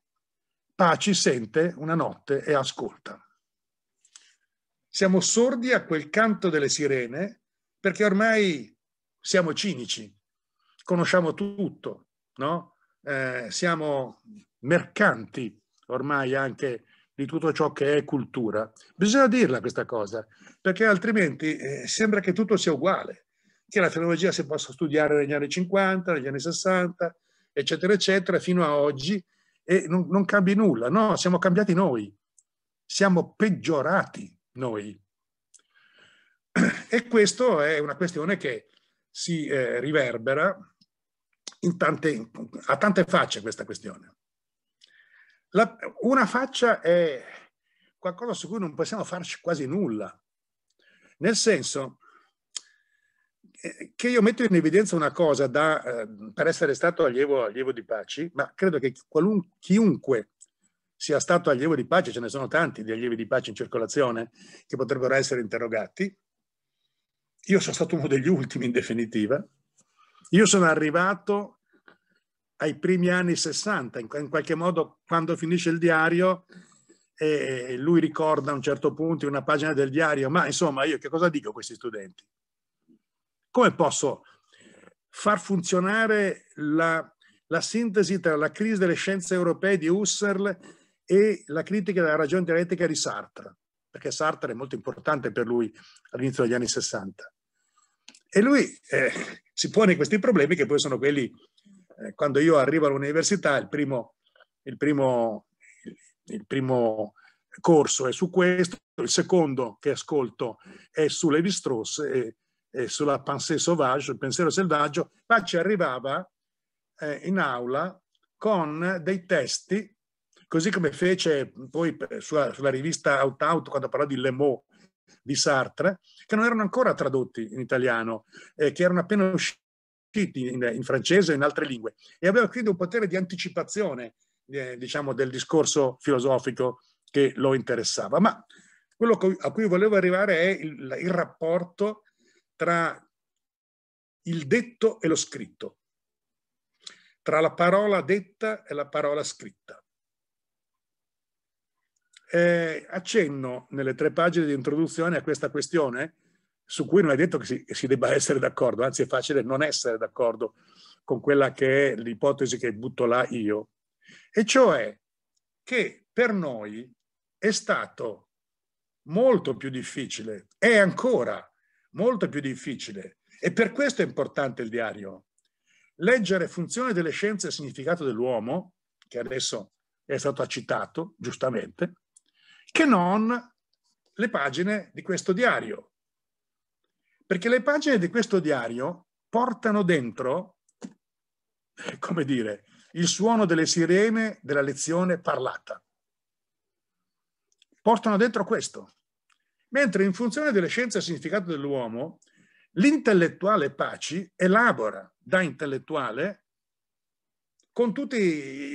Paci sente una notte e ascolta. Siamo sordi a quel canto delle sirene perché ormai siamo cinici, conosciamo tutto, no? eh, siamo mercanti ormai anche di tutto ciò che è cultura. Bisogna dirla questa cosa, perché altrimenti eh, sembra che tutto sia uguale, che la filologia si possa studiare negli anni 50, negli anni 60, eccetera, eccetera, fino a oggi e non, non cambi nulla. No, siamo cambiati noi, siamo peggiorati noi. E questa è una questione che si eh, riverbera tante, a tante facce questa questione. La, una faccia è qualcosa su cui non possiamo farci quasi nulla, nel senso eh, che io metto in evidenza una cosa da, eh, per essere stato allievo, allievo di Paci, ma credo che qualun, chiunque sia stato allievo di Paci, ce ne sono tanti di allievi di Paci in circolazione che potrebbero essere interrogati, io sono stato uno degli ultimi in definitiva, io sono arrivato ai primi anni 60, in qualche modo quando finisce il diario e lui ricorda a un certo punto una pagina del diario, ma insomma io che cosa dico a questi studenti? Come posso far funzionare la, la sintesi tra la crisi delle scienze europee di Husserl e la critica della ragione dialettica di Sartre, perché Sartre è molto importante per lui all'inizio degli anni 60. E lui eh, si pone questi problemi che poi sono quelli eh, quando io arrivo all'università, il primo, il, primo, il primo, corso è su questo, il secondo che ascolto è su Levi Strauss e, e sulla pensée sauvage, il pensiero selvaggio, ma ci arrivava eh, in aula con dei testi, così come fece poi sulla, sulla rivista Out Out quando parlò di Le Maux di Sartre, che non erano ancora tradotti in italiano, eh, che erano appena usciti scritti in, in francese e in altre lingue e aveva quindi un potere di anticipazione eh, diciamo, del discorso filosofico che lo interessava. Ma quello a cui volevo arrivare è il, il rapporto tra il detto e lo scritto, tra la parola detta e la parola scritta. Eh, accenno nelle tre pagine di introduzione a questa questione su cui non è detto che si, si debba essere d'accordo, anzi è facile non essere d'accordo con quella che è l'ipotesi che butto là io, e cioè che per noi è stato molto più difficile, è ancora molto più difficile, e per questo è importante il diario, leggere funzione delle scienze e significato dell'uomo, che adesso è stato citato giustamente, che non le pagine di questo diario, perché le pagine di questo diario portano dentro, <laughs> come dire, il suono delle sirene della lezione parlata. Portano dentro questo. Mentre in funzione delle scienze e significato dell'uomo, l'intellettuale Paci elabora da intellettuale con tutte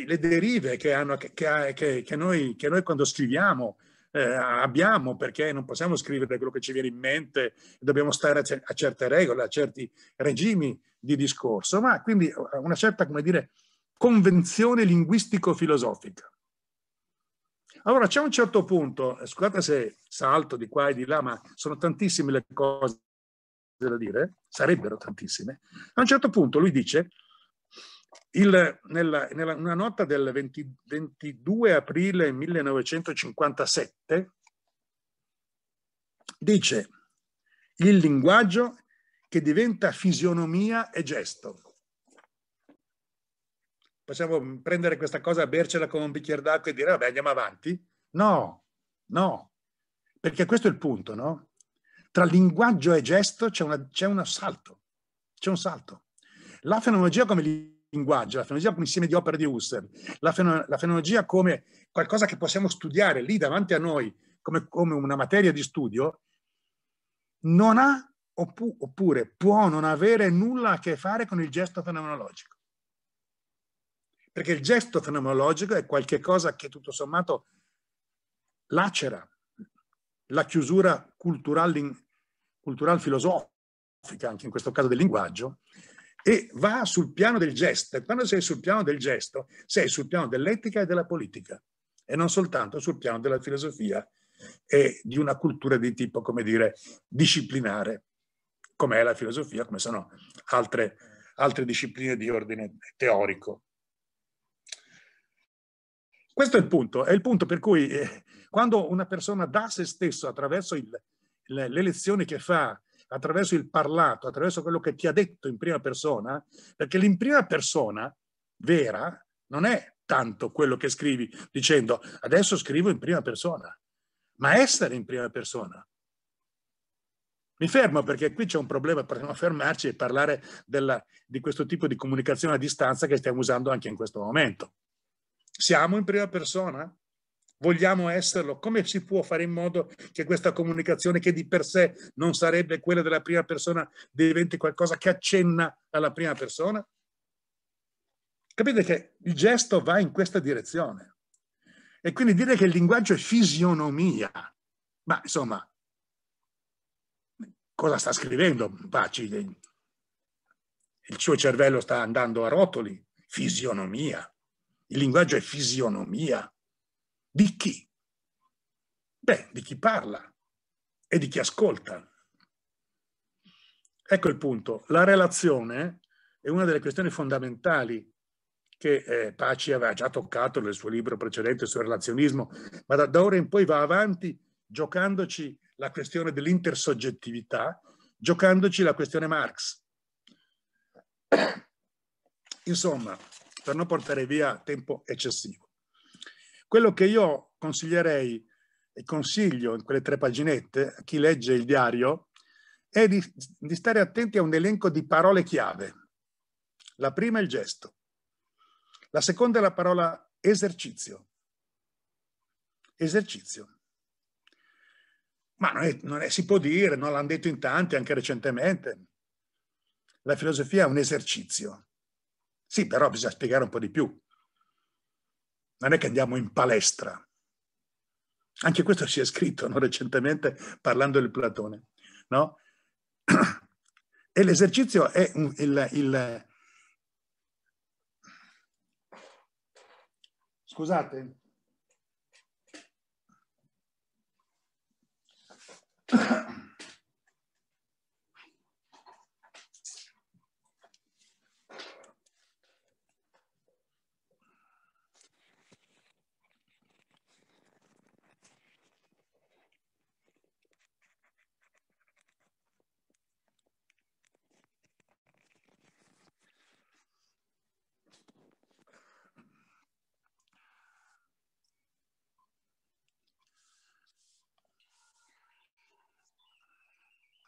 le derive che, hanno, che, che, che, noi, che noi quando scriviamo eh, abbiamo, perché non possiamo scrivere quello che ci viene in mente, dobbiamo stare a, c- a, certe regole, a certi regimi di discorso, ma quindi eh, una certa, come dire, convenzione linguistico-filosofica. Allora c'è un certo punto, eh, scusate se salto di qua e di là, ma sono tantissime le cose da dire, sarebbero tantissime. A un certo punto lui dice il, nella, nella, una nota del 20, 22 aprile 1957 dice il linguaggio che diventa fisionomia e gesto. Possiamo prendere questa cosa, bercela con un bicchiere d'acqua e dire vabbè andiamo avanti? No, no, perché questo è il punto, no? Tra linguaggio e gesto c'è, un salto, c'è un salto. La fenomenologia come linguaggio, la fenologia come insieme di opere di Husserl, la, feno- la fenomenologia come qualcosa che possiamo studiare lì davanti a noi, come, come una materia di studio, non ha oppu- oppure può non avere nulla a che fare con il gesto fenomenologico. Perché il gesto fenomenologico è qualcosa che tutto sommato lacera la chiusura cultural, cultural filosofica, anche in questo caso del linguaggio, e va sul piano del gesto. E quando sei sul piano del gesto, sei sul piano dell'etica e della politica e non soltanto sul piano della filosofia e di una cultura di tipo, come dire, disciplinare, come è la filosofia, come sono altre, altre discipline di ordine teorico. Questo è il punto, è il punto per cui eh, quando una persona dà se stesso attraverso le, lezioni che fa attraverso il parlato, attraverso quello che ti ha detto in prima persona, perché l'in prima persona vera non è tanto quello che scrivi dicendo adesso scrivo in prima persona, ma essere in prima persona. Mi fermo perché qui c'è un problema, potremmo fermarci e parlare della, di questo tipo di comunicazione a distanza che stiamo usando anche in questo momento. Siamo in prima persona? vogliamo esserlo? Come si può fare in modo che questa comunicazione, che di per sé non sarebbe quella della prima persona, diventi qualcosa che accenna alla prima persona? Capite che il gesto va in questa direzione. E quindi dire che il linguaggio è fisionomia, ma insomma, cosa sta scrivendo Paci? Il suo cervello sta andando a rotoli, fisionomia. Il linguaggio è fisionomia di chi? Beh, di chi parla e di chi ascolta. Ecco il punto. La relazione è una delle questioni fondamentali che eh, Paci aveva già toccato nel suo libro precedente sul relazionismo, ma da, da ora in poi va avanti giocandoci la questione dell'intersoggettività, giocandoci la questione Marx. <coughs> Insomma, per non portare via tempo eccessivo. Quello che io consiglierei e consiglio in quelle tre paginette a chi legge il diario è di, di stare attenti a un elenco di parole chiave. La prima è il gesto, la seconda è la parola esercizio. Esercizio. Ma non è, non è, si può dire, non l'hanno detto in tanti anche recentemente. La filosofia è un esercizio. Sì, però bisogna spiegare un po' di più non è che andiamo in palestra. Anche questo si è scritto no? recentemente parlando di Platone. No? <clears throat> E l'esercizio è un, il, il... Scusate,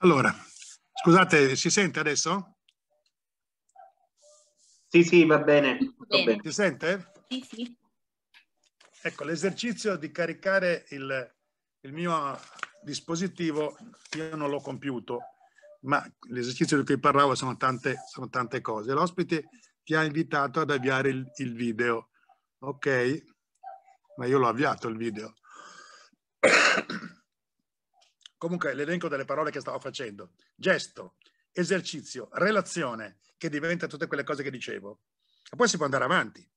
Allora, scusate, si sente adesso? Sì, sì, va bene. Va bene. Si sente? Sì, sì. Ecco, l'esercizio di caricare il, il, mio dispositivo io non l'ho compiuto, ma l'esercizio di cui parlavo sono tante, sono tante cose. L'ospite ti ha invitato ad avviare il, il video, ok? Ma io l'ho avviato il video. Comunque l'elenco delle parole che stavo facendo. Gesto, esercizio, relazione, che diventa tutte quelle cose che dicevo. E poi si può andare avanti.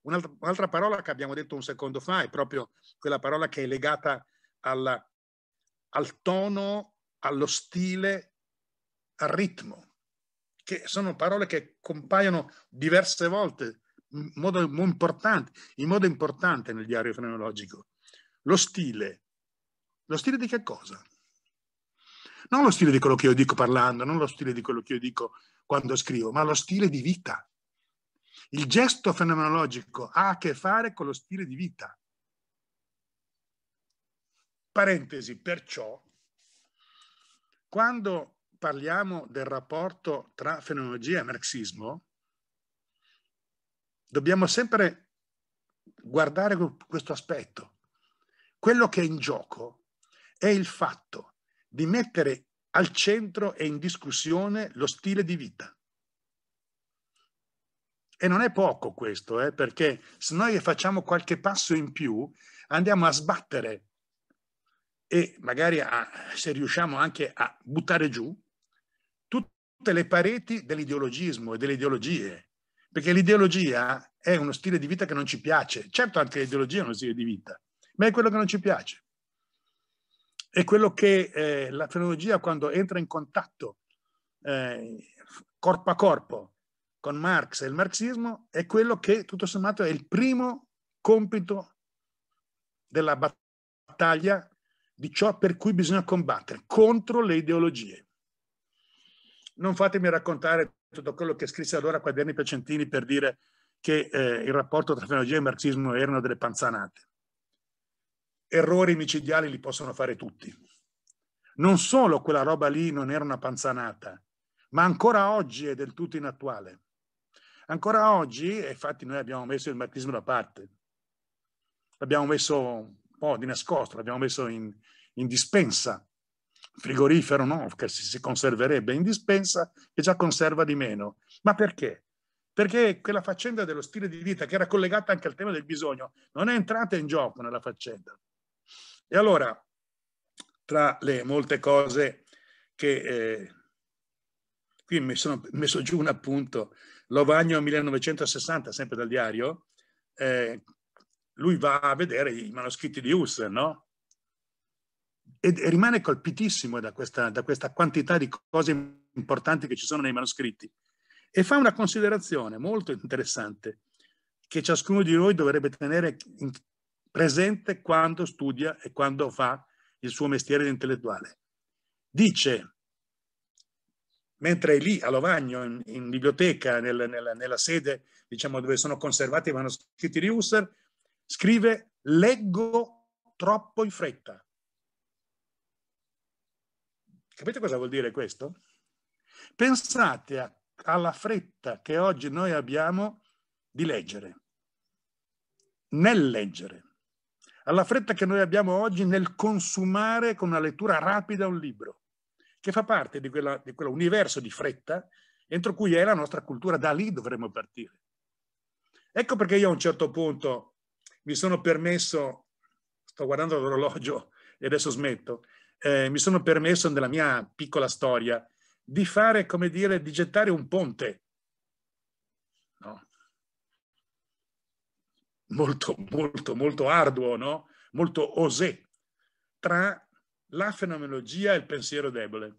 Un'altra, parola che abbiamo detto un secondo fa è proprio quella parola che è legata alla, al tono, allo stile, al ritmo, che sono parole che compaiono diverse volte in modo, importante, in modo importante nel diario fenologico. Lo stile. Lo stile di che cosa? Non lo stile di quello che io dico parlando, non lo stile di quello che io dico quando scrivo, ma lo stile di vita. Il gesto fenomenologico ha a che fare con lo stile di vita. Parentesi, perciò, quando parliamo del rapporto tra fenomenologia e marxismo, dobbiamo sempre guardare questo aspetto. Quello che è in gioco è il fatto di mettere al centro e in discussione lo stile di vita. E non è poco questo, eh, perché se noi facciamo qualche passo in più, andiamo a sbattere e magari a, se riusciamo anche a buttare giù tutte le pareti dell'ideologismo e delle ideologie, perché l'ideologia è uno stile di vita che non ci piace. Certo anche l'ideologia è uno stile di vita, ma è quello che non ci piace è quello che eh, la fenologia quando entra in contatto eh, corpo a corpo con Marx e il marxismo è quello che tutto sommato è il primo compito della battaglia di ciò per cui bisogna combattere contro le ideologie. Non fatemi raccontare tutto quello che scrisse allora Quaderni Piacentini per dire che eh, il rapporto tra fenologia e marxismo erano delle panzanate errori micidiali li possono fare tutti. Non solo quella roba lì non era una panzanata, ma ancora oggi è del tutto inattuale. Ancora oggi, e infatti noi abbiamo messo il marxismo da parte, l'abbiamo messo un po' di nascosto, l'abbiamo messo in, in dispensa, frigorifero no, che si conserverebbe in dispensa e già conserva di meno. Ma perché? Perché quella faccenda dello stile di vita, che era collegata anche al tema del bisogno, non è entrata in gioco nella faccenda. E allora, tra le molte cose che... Eh, qui mi sono messo giù un appunto, Lovagno 1960, sempre dal diario, eh, lui va a vedere i manoscritti di Husserl, no? E rimane colpitissimo da questa, da questa quantità di cose importanti che ci sono nei manoscritti e fa una considerazione molto interessante che ciascuno di noi dovrebbe tenere in presente quando studia e quando fa il suo mestiere di intellettuale. Dice, mentre è lì a Lovagno, in, in biblioteca, nel, nella, nella sede diciamo, dove sono conservati i manoscritti di Husserl, scrive leggo troppo in fretta. Capite cosa vuol dire questo? Pensate a, alla fretta che oggi noi abbiamo di leggere, nel leggere alla fretta che noi abbiamo oggi nel consumare con una lettura rapida un libro, che fa parte di quell'universo di fretta entro cui è la nostra cultura, da lì dovremmo partire. Ecco perché io a un certo punto mi sono permesso, sto guardando l'orologio e adesso smetto, eh, mi sono permesso nella mia piccola storia di fare, come dire, di gettare un ponte. No? molto, molto, molto arduo, no? molto osé, tra la fenomenologia e il pensiero debole.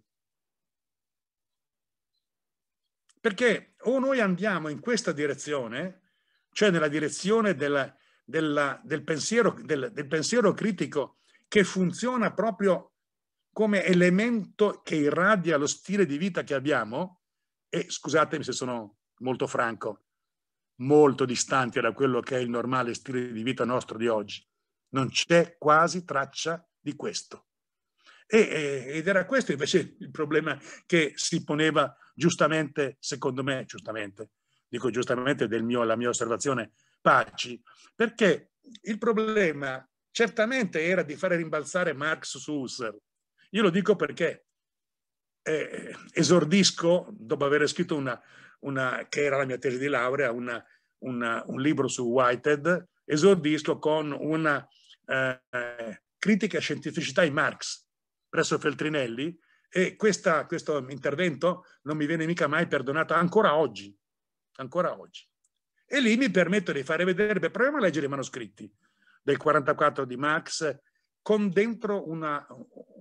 Perché o noi andiamo in questa direzione, cioè nella direzione della, della, del, pensiero, del, del pensiero critico che funziona proprio come elemento che irradia lo stile di vita che abbiamo, e scusatemi se sono molto franco, molto distanti da quello che è il normale stile di vita nostro di oggi. Non c'è quasi traccia di questo. E, ed era questo invece il problema che si poneva giustamente, secondo me, giustamente, dico giustamente della mia osservazione, Paci, perché il problema certamente era di fare rimbalzare Marx su Husserl. Io lo dico perché eh, esordisco, dopo aver scritto una, una, che era la mia tesi di laurea, una, una, un libro su Whitehead, esordisco con una eh, critica a scientificità di Marx presso Feltrinelli e questa, questo intervento non mi viene mica mai perdonato ancora oggi, ancora oggi. E lì mi permetto di fare vedere, beh, proviamo a leggere i manoscritti del 44 di Marx con dentro una,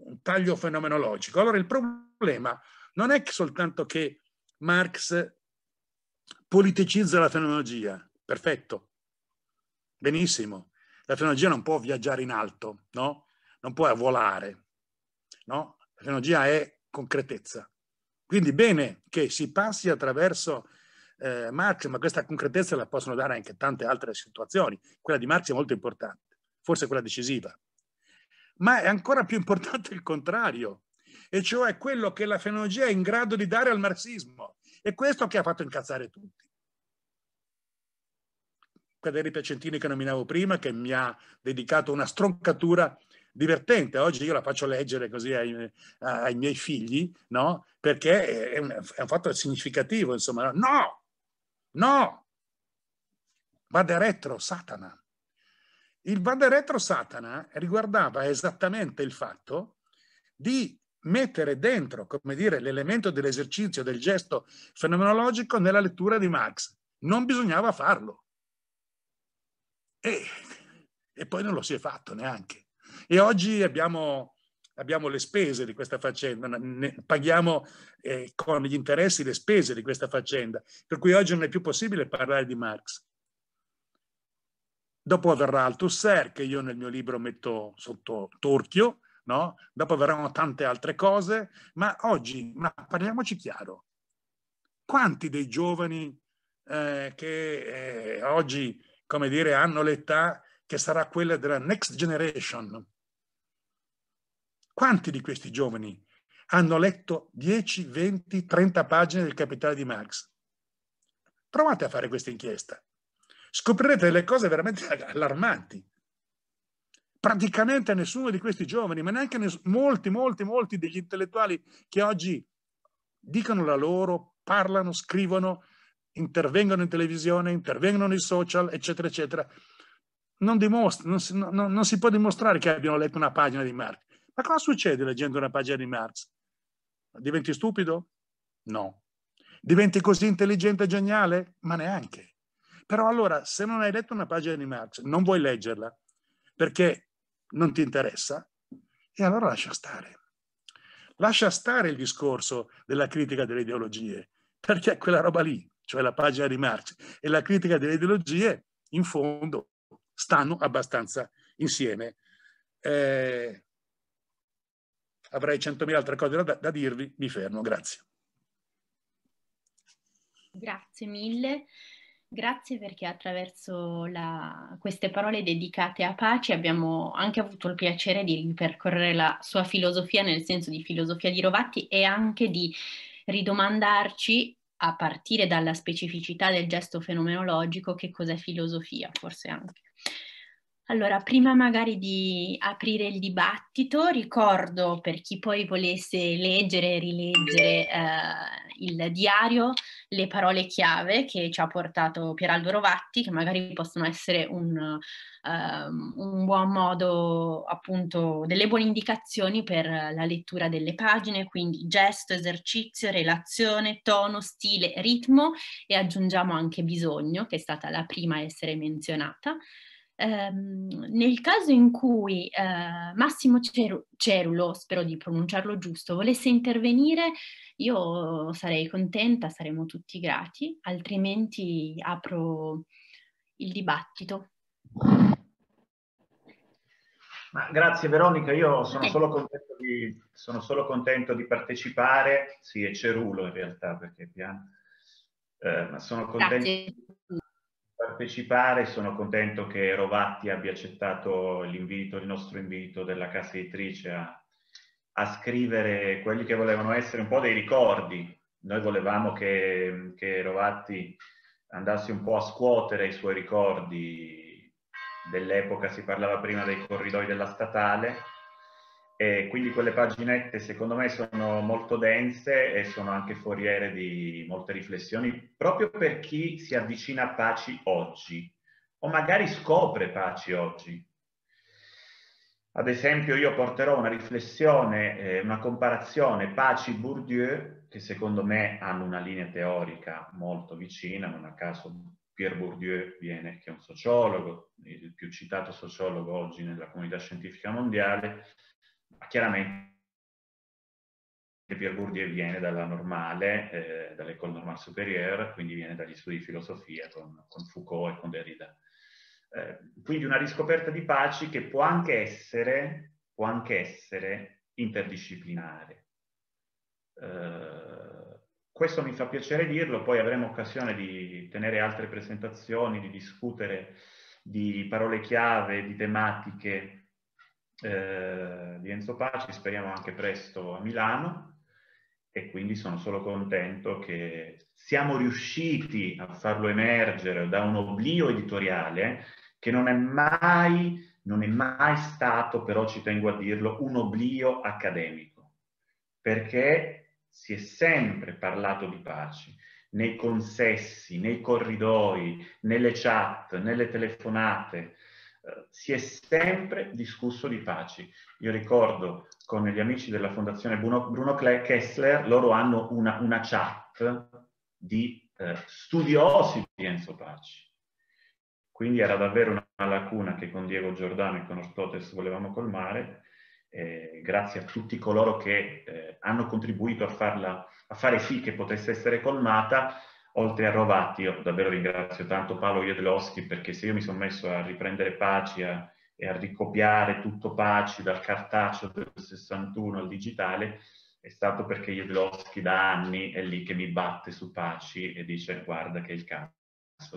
un taglio fenomenologico. Allora il problema non è soltanto che Marx politicizza la fenomenologia, perfetto, benissimo. La fenomenologia non può viaggiare in alto, no? Non può volare, no? La fenomenologia è concretezza. Quindi bene che si passi attraverso eh, Marx, ma questa concretezza la possono dare anche tante altre situazioni. Quella di Marx è molto importante, forse quella decisiva. Ma è ancora più importante il contrario, e cioè quello che la fenologia è in grado di dare al marxismo. E questo che ha fatto incazzare tutti. Caderi Piacentini che nominavo prima, che mi ha dedicato una stroncatura divertente. Oggi io la faccio leggere così ai, eh, ai miei figli, no? Perché è un, è un, fatto significativo, insomma. No! No! Vada retro Satana. Il vada retro Satana riguardava esattamente il fatto di mettere dentro, come dire, l'elemento dell'esercizio del gesto fenomenologico nella lettura di Marx. Non bisognava farlo. E, e poi non lo si è fatto neanche. E oggi abbiamo, abbiamo le spese di questa faccenda, paghiamo eh, con gli interessi le spese di questa faccenda, per cui oggi non è più possibile parlare di Marx. Dopo verrà Althusser, che io nel mio libro metto sotto torchio, no? Dopo verranno tante altre cose, ma oggi, ma parliamoci chiaro, quanti dei giovani eh, che eh, oggi, come dire, hanno l'età che sarà quella della next generation? Quanti di questi giovani hanno letto 10, 20, 30 pagine del Capitale di Marx? Provate a fare questa inchiesta. Scoprirete delle cose veramente <laughs> allarmanti praticamente nessuno di questi giovani, ma neanche molti, molti, molti degli intellettuali che oggi dicono la loro, parlano, scrivono, intervengono in televisione, intervengono nei social, eccetera, eccetera, non, dimostra, non, si, no, non si può dimostrare che abbiano letto una pagina di Marx. Ma cosa succede leggendo una pagina di Marx? Diventi stupido? No. Diventi così intelligente e geniale? Ma neanche. Però allora, se non hai letto una pagina di Marx, non vuoi leggerla, perché non ti interessa, e allora lascia stare. Lascia stare il discorso della critica delle ideologie, perché quella roba lì, cioè la pagina di Marx e la critica delle ideologie, in fondo, stanno abbastanza insieme. Eh, avrei 100.000 altre cose da, da dirvi, mi fermo, grazie. Grazie mille. Grazie perché attraverso la, queste parole dedicate a Pace abbiamo anche avuto il piacere di ripercorrere la sua filosofia nel senso di filosofia di Rovatti e anche di ridomandarci a partire dalla specificità del gesto fenomenologico che cos'è filosofia forse anche. Allora, prima magari di aprire il dibattito, ricordo per chi poi volesse leggere e rileggere eh, il diario, le parole chiave che ci ha portato Pieraldo Rovatti, che magari possono essere un, um, un buon modo, appunto, delle buone indicazioni per la lettura delle pagine, quindi gesto, esercizio, relazione, tono, stile, ritmo e aggiungiamo anche bisogno, che è stata la prima a essere menzionata ehm, nel caso in cui eh, Massimo Ceru- Cerulo, spero di pronunciarlo giusto, volesse intervenire, io sarei contenta, saremo tutti grati, altrimenti apro il dibattito. Ma grazie Veronica, io sono solo, contento di, sono solo contento di partecipare, sì è Cerulo in realtà perché piano, eh, ma sono contento grazie partecipare, sono contento che Rovatti abbia accettato l'invito, il nostro invito della casa editrice a, a, scrivere quelli che volevano essere un po' dei ricordi. Noi volevamo che, che Rovatti andasse un po' a scuotere i suoi ricordi dell'epoca, si parlava prima dei corridoi della statale, e quindi quelle paginette secondo me sono molto dense e sono anche foriere di molte riflessioni proprio per chi si avvicina a Paci oggi o magari scopre Paci oggi. Ad esempio io porterò una riflessione, eh, una comparazione Paci-Bourdieu che secondo me hanno una linea teorica molto vicina, non a caso Pierre Bourdieu viene, che è un sociologo, il più citato sociologo oggi nella comunità scientifica mondiale, chiaramente Pierre Bourdieu viene dalla normale, eh, dall'École Normale Supérieure, quindi viene dagli studi di filosofia con, con Foucault e con Derrida. Eh, quindi una riscoperta di Paci che può anche essere, può anche essere interdisciplinare. Eh, questo mi fa piacere dirlo, poi avremo occasione di tenere altre presentazioni, di discutere di parole chiave, di tematiche eh, di Enzo Paci, speriamo anche presto a Milano e quindi sono solo contento che siamo riusciti a farlo emergere da un oblio editoriale che non è mai, non è mai stato, però ci tengo a dirlo, un oblio accademico, perché si è sempre parlato di paci nei consessi, nei corridoi, nelle chat, nelle telefonate, si è sempre discusso di paci. Io ricordo con gli amici della Fondazione Bruno, Bruno Kessler, loro hanno una, una chat di eh, studiosi di Enzo Paci. Quindi era davvero una lacuna che con Diego Giordano e con Ortotes volevamo colmare, eh, grazie a tutti coloro che eh, hanno contribuito a, farla, a fare sì che potesse essere colmata oltre a Rovati, io davvero ringrazio tanto Paolo Iedlowski perché se io mi sono messo a riprendere Paci a, e a ricopiare tutto Paci dal cartaceo del 61 al digitale, è stato perché Jedlowski da anni è lì che mi batte su Paci e dice guarda che è il caso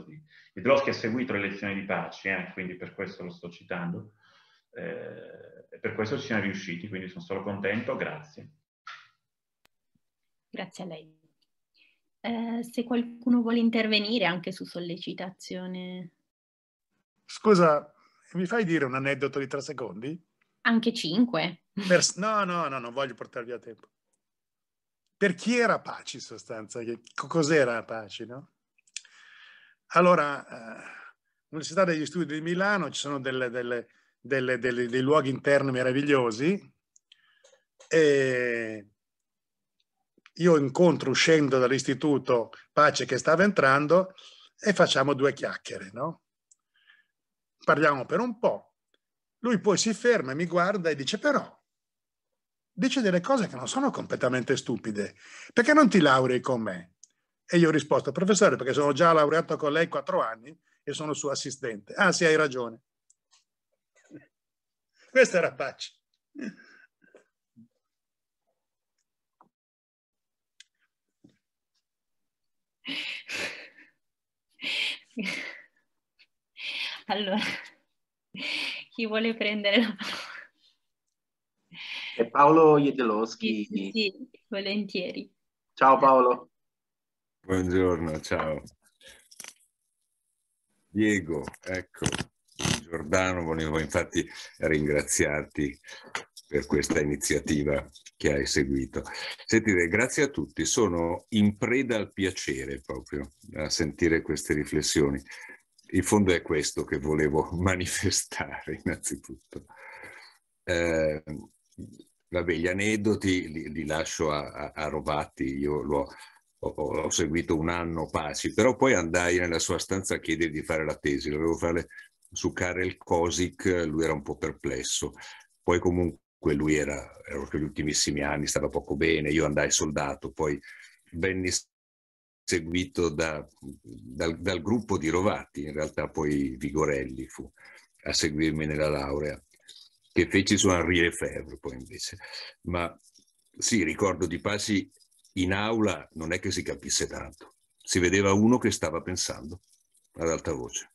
di... Jedlowski ha seguito le lezioni di Paci, eh, quindi per questo lo sto citando, eh, per questo ci siamo riusciti, quindi sono solo contento, grazie. Grazie a lei eh, se qualcuno vuole intervenire anche su sollecitazione. Scusa, mi fai dire un aneddoto di tre secondi? Anche cinque. Per, <laughs> no, no, no, non voglio portarvi a tempo. Per chi era Paci in sostanza? Cos'era Paci, no? Allora, eh, degli Studi di Milano, ci sono delle, delle, delle, dei luoghi interni meravigliosi e io incontro uscendo dall'istituto Pace che stava entrando e facciamo due chiacchiere, no? Parliamo per un po'. Lui poi si ferma e mi guarda e dice però, dice delle cose che non sono completamente stupide, perché non ti laurei con me? E io ho risposto, professore, perché sono già laureato con lei quattro anni e sono suo assistente. Ah sì, hai ragione. Questa era pace. allora, chi vuole prendere la parola? È Paolo Jedelowski. Sì, sì, sì, volentieri. Ciao Paolo. Buongiorno, ciao. Diego, ecco, Giordano, volevo infatti ringraziarti per questa iniziativa che hai seguito. Sentite, grazie a tutti, sono in preda al piacere proprio a sentire queste riflessioni. In fondo è questo che volevo <laughs> manifestare innanzitutto. Eh, vabbè, gli aneddoti li, li lascio a, a, a, Rovati, io l'ho ho, ho, seguito un anno Paci, però poi andai nella sua stanza a chiedere di fare la tesi, dovevo fare su Karel Kosik, lui era un po' perplesso. Poi comunque lui era, ero gli ultimissimi anni, stava poco bene, io andai soldato, poi venni seguito da, dal, dal, gruppo di Rovati, in realtà poi Vigorelli fu a seguirmi nella laurea, che feci su Henri Lefebvre poi invece. Ma sì, ricordo di Paci in aula non è che si capisse tanto, si vedeva uno che stava pensando ad alta voce.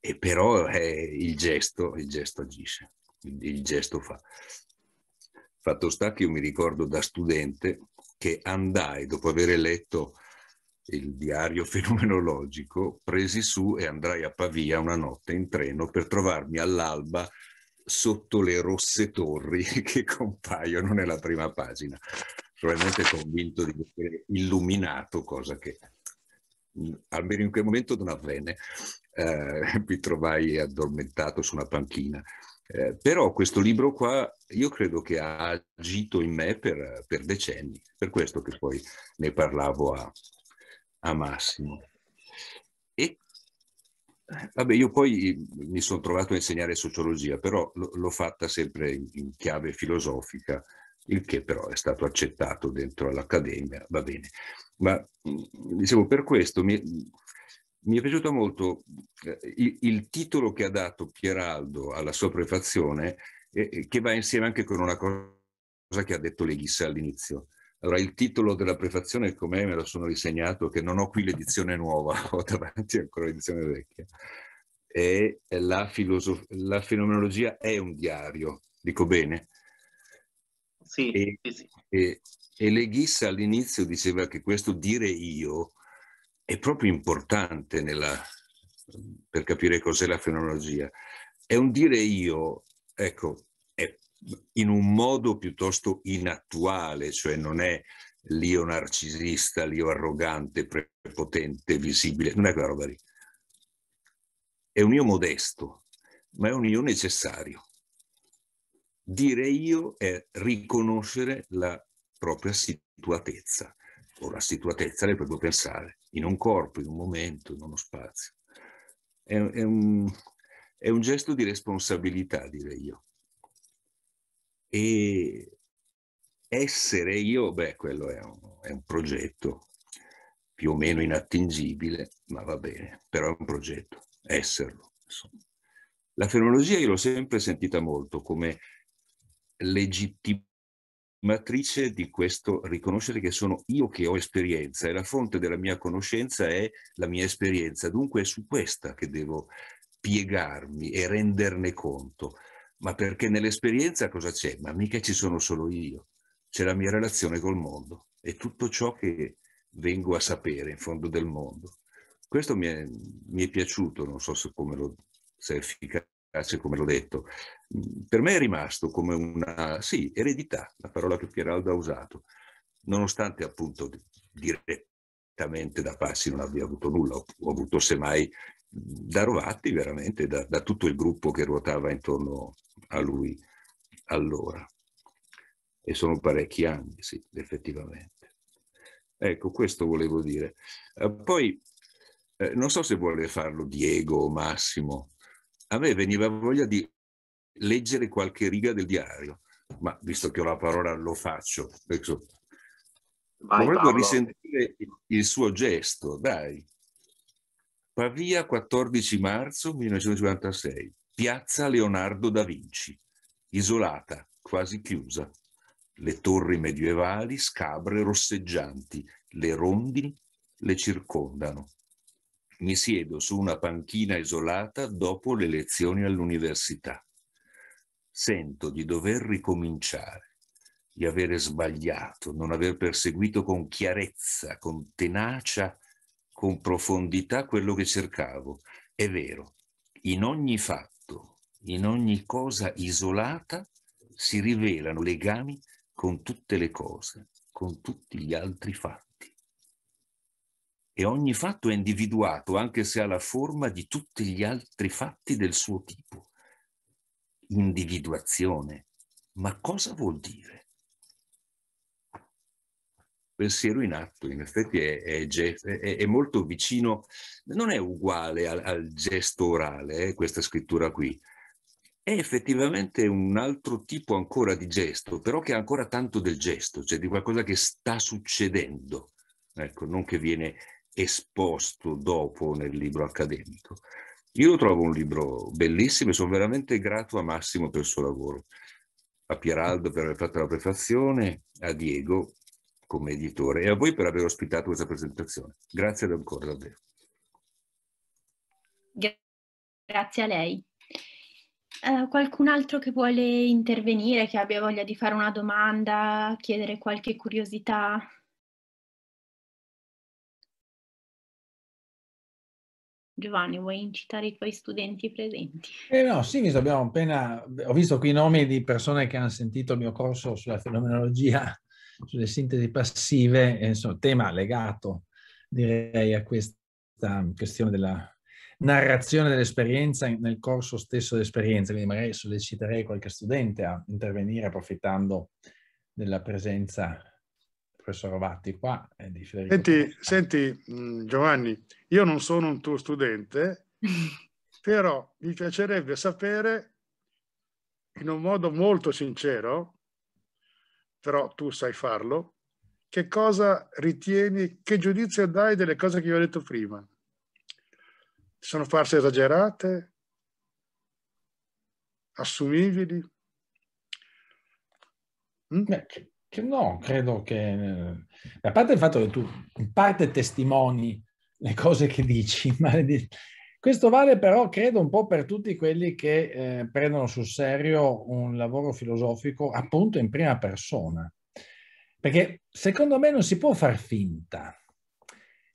E però eh, il, gesto, il gesto agisce il, gesto fa. Fatto sta che io mi ricordo da studente che andai, dopo aver letto il diario <laughs> fenomenologico, presi su e andrai a Pavia una notte in treno per trovarmi all'alba sotto le rosse torri <laughs> che compaiono nella prima pagina. Probabilmente convinto di essere illuminato, cosa che mm, almeno in quel momento non avvenne. Eh, <laughs> mi trovai addormentato su una panchina eh, però questo libro qua io credo che ha agito in me per, per decenni, per questo che poi ne parlavo a, a Massimo. E vabbè, io poi mi sono trovato a insegnare sociologia, però l'ho fatta sempre in chiave filosofica, il che però è stato accettato dentro all'accademia, va bene. Ma dicevo, per questo mi, mi è piaciuto molto eh, il, il, titolo che ha dato Pieraldo alla sua prefazione, eh, che va insieme anche con una cosa che ha detto Leghissa all'inizio. Allora, il titolo della prefazione, com'è, me lo sono risegnato, che non ho qui l'edizione nuova, <laughs> ho davanti ancora l'edizione vecchia. è la, filosof- la fenomenologia è un diario, dico bene? Sì, e, sì, sì. E, e Leghissa all'inizio diceva che questo dire io è proprio importante nella, per capire cos'è la fenologia. È un dire io, ecco, in un modo piuttosto inattuale, cioè non è l'io narcisista, l'io arrogante, prepotente, visibile, non è quella roba lì. È un io modesto, ma è un io necessario. Dire io è riconoscere la propria situatezza, o la situatezza le proprio pensare in un corpo, in un momento, in uno spazio. È, è, un, è un, gesto di responsabilità, direi io. E essere io, beh, quello è un, è un progetto più o meno inattingibile, ma va bene, però è un progetto, esserlo. Insomma. La fenologia io l'ho sempre sentita molto come legittimità matrice di questo riconoscere che sono io che ho esperienza e la fonte della mia conoscenza è la mia esperienza, dunque è su questa che devo piegarmi e renderne conto. Ma perché nell'esperienza cosa c'è? Ma mica ci sono solo io, c'è la mia relazione col mondo e tutto ciò che vengo a sapere in fondo del mondo. Questo mi è, mi è piaciuto, non so se come lo, se è efficace grazie eh, come l'ho detto, mm, per me è rimasto come una, sì, eredità, la parola che Pieraldo ha usato, nonostante appunto direttamente da Passi non abbia avuto nulla, ho avuto semmai mm, da Rovatti veramente, da, da tutto il gruppo che ruotava intorno a lui allora. E sono parecchi anni, sì, effettivamente. Ecco, questo volevo dire. Eh, poi, eh, non so se vuole farlo Diego o Massimo, a me veniva voglia di leggere qualche riga del diario, ma visto che ho la parola lo faccio. Vai, Vorrei Paolo. risentire il suo gesto, dai. Pavia 14 marzo 1956, piazza Leonardo da Vinci, isolata, quasi chiusa. Le torri medievali scabre rosseggianti, le rondini le circondano mi siedo su una panchina isolata dopo le lezioni all'università. Sento di dover ricominciare, di avere sbagliato, non aver perseguito con chiarezza, con tenacia, con profondità quello che cercavo. È vero, in ogni fatto, in ogni cosa isolata si rivelano legami con tutte le cose, con tutti gli altri fatti e ogni fatto è individuato anche se ha la forma di tutti gli altri fatti del suo tipo. Individuazione. Ma cosa vuol dire? pensiero in atto, in effetti è, è, è, è molto vicino, non è uguale al, al gesto orale, eh, questa scrittura qui, è effettivamente un altro tipo ancora di gesto, però che ha ancora tanto del gesto, cioè di qualcosa che sta succedendo, ecco, non che viene esposto dopo nel libro accademico. Io lo trovo un libro bellissimo e sono veramente grato a Massimo per il suo lavoro, a Pieraldo per aver fatto la prefazione, a Diego come editore e a voi per aver ospitato questa presentazione. Grazie ancora davvero. Grazie a lei. Uh, qualcun altro che vuole intervenire, che abbia voglia di fare una domanda, chiedere qualche curiosità? Giovanni, vuoi incitare i tuoi studenti presenti? Eh no, sì, abbiamo appena, ho visto qui i nomi di persone che hanno sentito il mio corso sulla fenomenologia, sulle sintesi passive, insomma, tema legato direi a questa questione della narrazione dell'esperienza nel corso stesso dell'esperienza, quindi magari solleciterei qualche studente a intervenire approfittando della presenza professor Vatti qua. E dice, senti, senti mm, Giovanni, io non sono un tuo studente, <laughs> però mi piacerebbe sapere in un modo molto sincero, però tu sai farlo, che cosa ritieni, che giudizio dai delle cose che io ho detto prima? Sono farse esagerate? Assumibili? Mm? Beh, che no, credo che... Eh, a parte il fatto che tu in parte testimoni le cose che dici, <laughs> ma questo vale però, credo, un po' per tutti quelli che eh, prendono sul serio un lavoro filosofico appunto in prima persona. Perché secondo me non si può far finta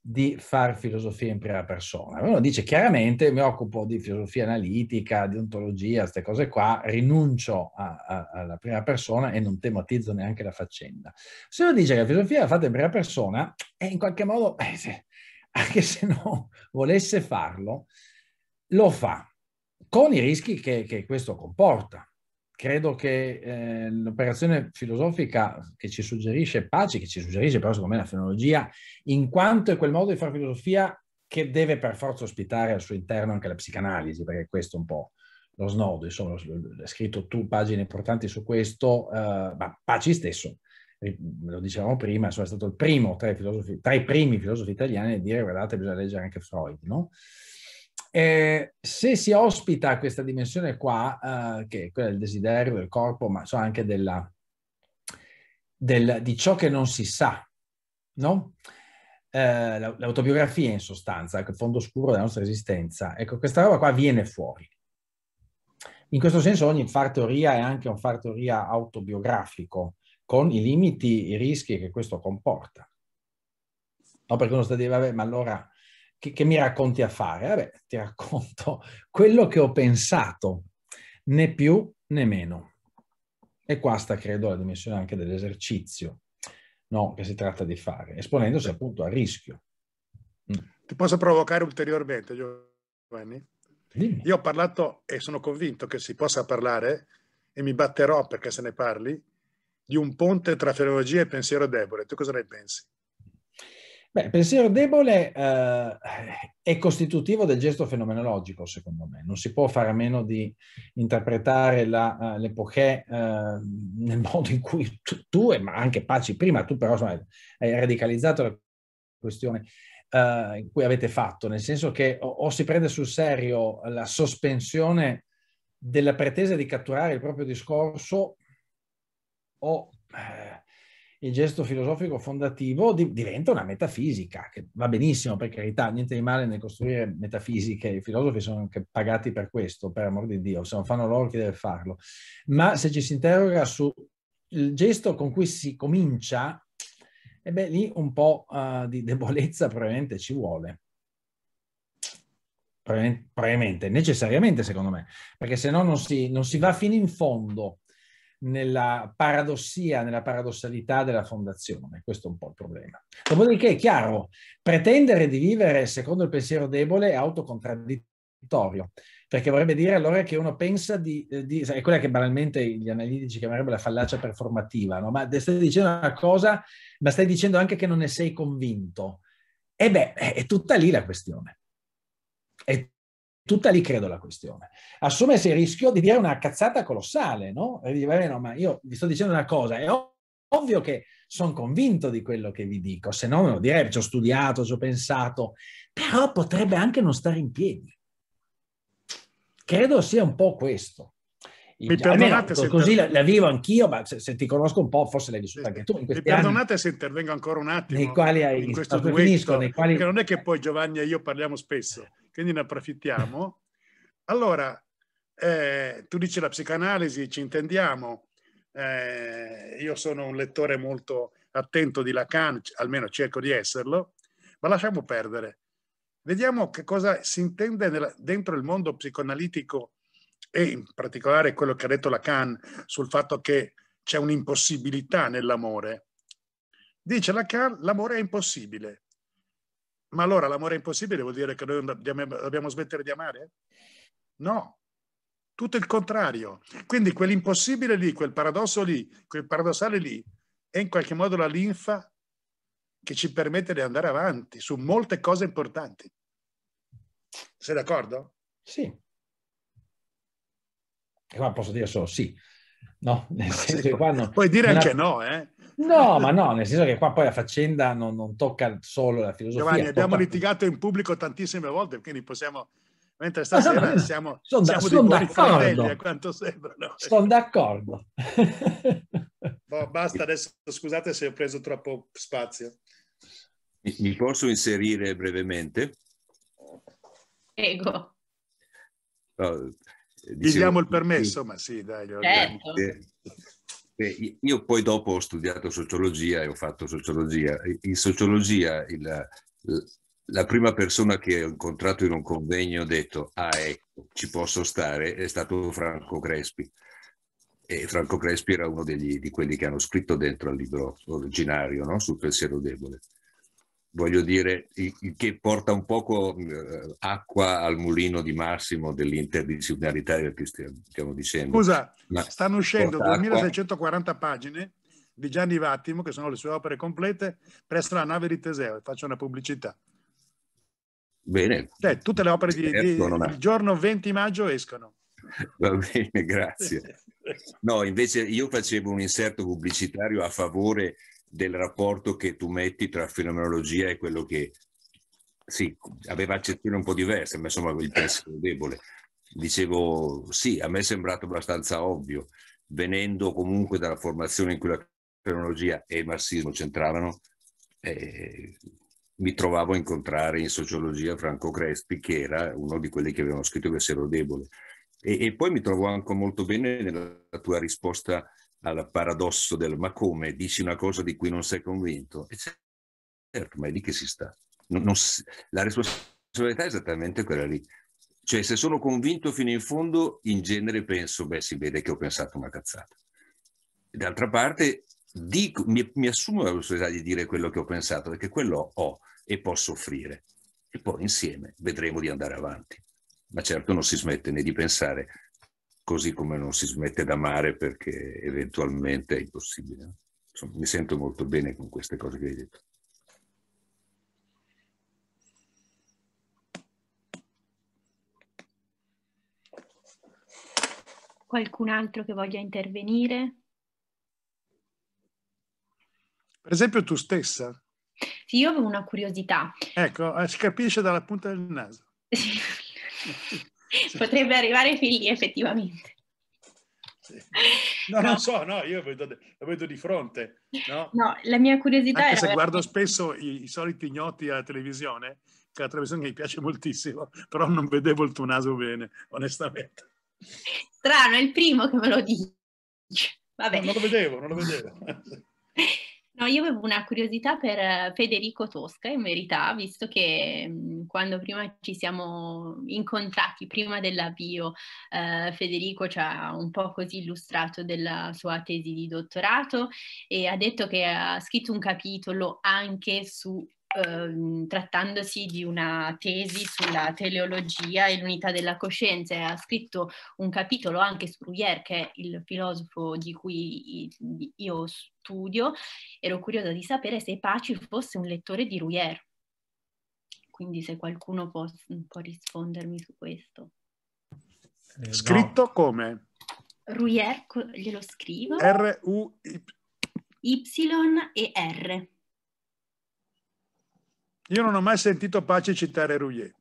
di fare filosofia in prima persona. Uno dice chiaramente mi occupo di filosofia analitica, di ontologia, queste cose qua, rinuncio a, a, alla prima persona e non tematizzo neanche la faccenda. Se uno dice che la filosofia è fatta in prima persona, e eh, in qualche modo, eh, se, anche se non volesse farlo, lo fa, con i rischi che, che questo comporta credo che eh, l'operazione filosofica che ci suggerisce Paci, che ci suggerisce però secondo me la fenologia, in quanto è quel modo di fare filosofia che deve per forza ospitare al suo interno anche la psicanalisi, perché questo è un po' lo snodo, insomma, hai scritto tu pagine importanti su questo, eh, ma Paci stesso, lo dicevamo prima, insomma, è stato il primo tra i, filosofi, tra i primi filosofi italiani a dire guardate bisogna leggere anche Freud, no? Eh, se si ospita questa dimensione qua, eh, che è quella del desiderio, del corpo, ma so anche della, del, di ciò che non si sa, no? Eh, l'autobiografia in sostanza, il fondo scuro della nostra esistenza, ecco, questa roba qua viene fuori. In questo senso ogni far teoria è anche un far teoria autobiografico, con i limiti, i rischi che questo comporta. No, perché uno sta a dire, vabbè, ma allora che, che mi racconti a fare? Vabbè, ti racconto <laughs> quello che ho pensato, né più né meno. E qua sta, credo, la dimensione anche dell'esercizio no, che si tratta di fare, esponendosi appunto a rischio. Mm. Ti posso provocare ulteriormente, Giovanni? Dimmi. Io ho parlato e sono convinto che si possa parlare, e mi batterò perché se ne parli, di un ponte tra filologia e pensiero debole. Tu cosa ne pensi? Beh, pensiero debole eh, è costitutivo del gesto fenomenologico, secondo me. Non si può fare a meno di interpretare la, uh, eh, l'epoche uh, nel modo in cui tu, tu, ma anche Paci prima, tu però insomma, hai radicalizzato la questione uh, in cui avete fatto, nel senso che o, o, si prende sul serio la sospensione della pretesa di catturare il proprio discorso o... Eh, il gesto filosofico fondativo di, diventa una metafisica, che va benissimo per carità, niente di male nel costruire metafisiche, i filosofi sono anche pagati per questo, per amor di Dio, se non fanno loro chi deve farlo, ma se ci si interroga sul gesto con cui si comincia, e beh, lì un po' uh, di debolezza probabilmente ci vuole. Probabilmente, necessariamente secondo me, perché se no non si, non si va fino in fondo nella paradossia, nella paradossalità della fondazione. Questo è un po' il problema. Dopodiché è chiaro, pretendere di vivere secondo il pensiero debole è autocontraddittorio, perché vorrebbe dire allora che uno pensa di... Eh, di è quella che banalmente gli analitici chiamerebbero la fallacia performativa, no? ma stai dicendo una cosa, ma stai dicendo anche che non ne sei convinto. E beh, è tutta lì la questione. È Tutta lì credo la questione. Assumersi il rischio di dire una cazzata colossale, no? E dire, vabbè, no, ma io vi sto dicendo una cosa, è ovvio che sono convinto di quello che vi dico, se no me lo direi, ci ho studiato, ci ho pensato, però potrebbe anche non stare in piedi. Credo sia un po' questo. Mi perdonate se così la, la, vivo anch'io, ma se, se, ti conosco un po', forse l'hai vissuta anche tu. mi perdonate anni, se intervengo ancora un attimo. Nei quali hai in questo duetto, finisco, quali... perché non è che poi Giovanni e io parliamo spesso quindi ne approfittiamo. <laughs> Allora, eh, tu dici la psicanalisi, ci intendiamo. Eh, io sono un lettore molto attento di Lacan, almeno cerco di esserlo, ma lasciamo perdere. Vediamo che cosa si intende nella, dentro il mondo psicoanalitico e in particolare quello che ha detto Lacan sul fatto che c'è un'impossibilità nell'amore. Dice Lacan, l'amore è impossibile. Ma allora l'amore impossibile vuol dire che noi dobbiamo smettere di amare? No, tutto il contrario. Quindi quell'impossibile lì, quel paradosso lì, quel paradossale lì, è in qualche modo la linfa che ci permette di andare avanti su molte cose importanti. Sei d'accordo? Sì. E eh, qua posso dire solo sì. No, nel senso sì. che qua non, Puoi dire anche ha... no, eh? No, ma no, nel senso che qua poi la faccenda non, non tocca solo la filosofia. Giovanni, abbiamo litigato in pubblico tantissime volte, quindi possiamo... Mentre stasera siamo, sono da, siamo sono d'accordo. fratelli, a quanto sembra. No? Sono d'accordo. boh, basta, adesso scusate se ho preso troppo spazio. Mi posso inserire brevemente? Prego. No, eh, dicevo, Gli diamo il permesso, ma sì, dai. Certo io poi dopo ho studiato sociologia e ho fatto sociologia. In sociologia il, la prima persona che ho incontrato in un convegno ho detto, ah ecco, ci posso stare, è stato Franco Crespi. E Franco Crespi era uno degli, di quelli che hanno scritto dentro al libro originario no? sul pensiero debole voglio dire, che porta un poco eh, acqua al mulino di Massimo dell'interdisciplinarità eh, che stiamo dicendo. Scusa, Ma stanno uscendo 2640 acqua. pagine di Gianni Vattimo, che sono le sue opere complete, presso la nave di Teseo, e faccio una pubblicità. Bene. Cioè, tutte le opere di, certo, di il giorno 20 maggio escono. Va bene, <laughs> grazie. <laughs> No, invece io facevo un inserto pubblicitario a favore del rapporto che tu metti tra fenomenologia e quello che sì, aveva accezioni un po' diverse, ma insomma il pensiero debole. Dicevo sì, a me è sembrato abbastanza ovvio, venendo comunque dalla formazione in cui la fenomenologia e il marxismo c'entravano, eh, mi trovavo a incontrare in sociologia Franco Crespi, che era uno di quelli che avevano scritto il pensiero debole. E, e poi mi trovo anche molto bene nella tua risposta al paradosso del ma come dici una cosa di cui non sei convinto. E certo, ma è lì che si sta. Non, non, la responsabilità è esattamente quella lì. Cioè, se sono convinto fino in fondo, in genere penso, beh, si vede che ho pensato una cazzata. D'altra parte, dico, mi, mi, assumo la responsabilità di dire quello che ho pensato, perché quello ho e posso offrire. E poi insieme vedremo di andare avanti. Ma certo non si smette né di pensare così come non si smette d'amare perché eventualmente è impossibile. Insomma, mi sento molto bene con queste cose che hai detto. Qualcun altro che voglia intervenire? Per esempio tu stessa? Sì, io avevo una curiosità. Ecco, eh, si capisce dalla punta del naso. Sì. <laughs> potrebbe arrivare ai figli effettivamente. No, no, non so, no, io vedo, lo vedo di fronte. No? no la mia curiosità Anche se guardo spesso i, i, soliti ignoti alla televisione, che è una televisione che mi piace moltissimo, però non vedevo il tuo naso bene, onestamente. Strano, è il primo che me lo dice. Vabbè. Non lo vedevo, non lo vedevo. <laughs> No, io avevo una curiosità per eh, Federico Tosca, in verità, visto che mhmm, quando prima ci siamo incontrati, prima dell'avvio, eh, Federico ci ha un po' così illustrato della sua tesi di dottorato e ha detto che ha scritto un capitolo anche su eh, trattandosi di una tesi sulla teleologia e l'unità della coscienza, ha scritto un capitolo anche su Ruyer, che è il filosofo di cui io studio. Ero curiosa di sapere se Paci fosse un lettore di Ruyer. Quindi se qualcuno può, mm, può rispondermi su questo. Eh, no. Scritto come? Ruyer, glielo scrivo. R-U-Y. Y e R. Io non ho mai sentito Pace citare Rouillet.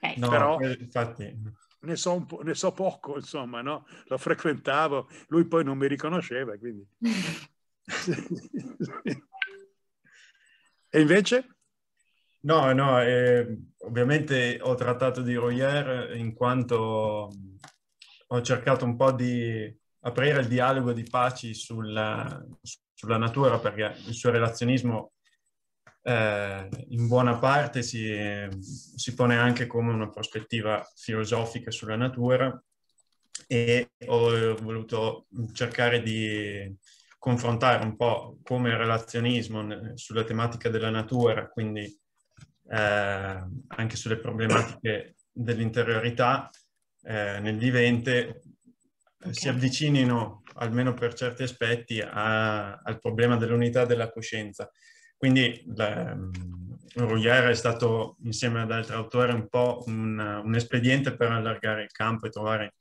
Okay. No, Però eh, infatti... ne, so ne so poco, insomma, no? lo frequentavo, lui poi non mi riconosceva, quindi... <laughs> e invece? No, no, eh, ovviamente ho trattato di Royer in quanto ho cercato un po' di aprire il dialogo di Paci sulla, sulla natura perché il suo relazionismo eh, in buona parte si, si, pone anche come una prospettiva filosofica sulla natura e ho voluto cercare di confrontare un po' come il relazionismo sulla tematica della natura, quindi eh, anche sulle problematiche dell'interiorità eh, nel vivente, okay. si avvicinino almeno per certi aspetti a, al problema dell'unità della coscienza quindi ehm, Rouillère è stato, insieme ad altri autori, un po' un, un espediente per allargare il campo e trovare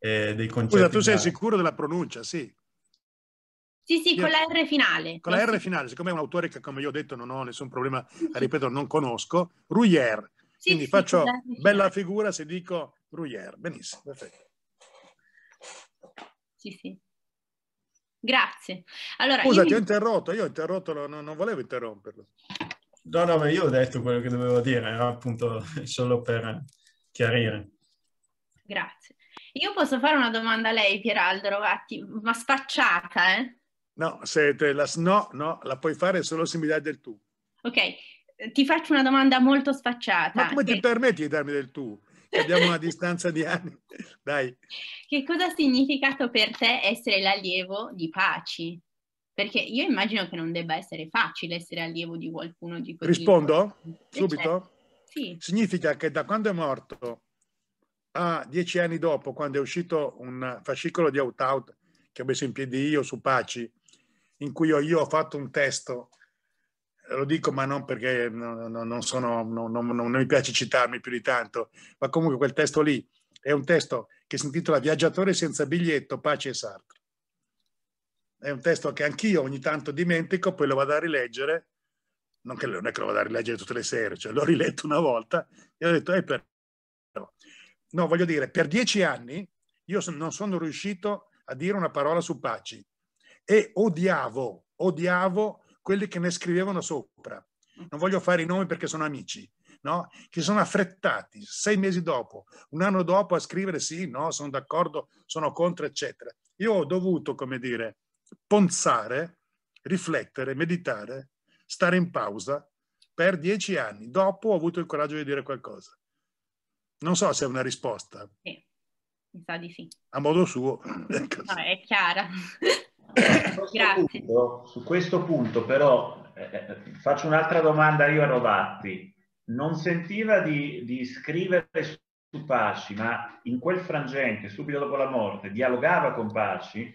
eh, dei concetti. Scusa, tu sei da... sicuro della pronuncia, sì? Sì, sì, con la R finale. Con la R finale, siccome è un autore che, come io ho detto, non ho nessun problema, ripeto, non conosco, Rouillère. Sì, Quindi sì, faccio bella figura se dico Rouillère. Benissimo, perfetto. Sì, sì. Grazie. Allora, Scusa, io... ti ho interrotto, io ho interrotto, non, non volevo interromperlo. No, no, ma io ho detto quello che dovevo dire, era eh, appunto <laughs> solo per chiarire. Grazie. Io posso fare una domanda a lei, Pieraldo Rovatti, ma spacciata, eh? No, se te la, no, no, la puoi fare solo se mi dai del tu. Ok, ti faccio una domanda molto spacciata. Ma come che... ti permetti di darmi del tu? abbiamo una distanza di anni. Dai. Che cosa ha significato per te essere l'allievo di Paci? Perché io immagino che non debba essere facile essere allievo di qualcuno di questi. Rispondo subito? Eh, sì. Significa che da quando è morto a dieci anni dopo, quando è uscito un fascicolo di out-out che ho messo in piedi io su Paci, in cui io ho fatto un testo lo dico ma non perché non, non, sono, non, non, mi piace citarmi più di tanto, ma comunque quel testo lì è un testo che si intitola Viaggiatore senza biglietto, pace e sartre. È un testo che anch'io ogni tanto dimentico, poi lo vado a rileggere, non, che, non è che lo vado a rileggere tutte le sere, cioè l'ho riletto una volta e ho detto, eh, per... no, voglio dire, per dieci anni io non sono riuscito a dire una parola su Paci e odiavo, odiavo quelli che ne scrivevano sopra. Mm. Non voglio fare i nomi perché sono amici, no? Che sono affrettati sei mesi dopo, un anno dopo a scrivere sì, no, sono d'accordo, sono contro, eccetera. Io ho dovuto, come dire, ponzare, riflettere, meditare, stare in pausa per dieci anni. Dopo ho avuto il coraggio di dire qualcosa. Non so se è una risposta. Sì, mi sa di sì. A modo suo. <clears throat> Ecco. No, è chiara. <laughs> Grazie. Punto, su questo punto però eh, eh faccio un'altra domanda io a Rovatti. Non sentiva di, di scrivere su Paci, ma in quel frangente, subito dopo la morte, dialogava con Paci?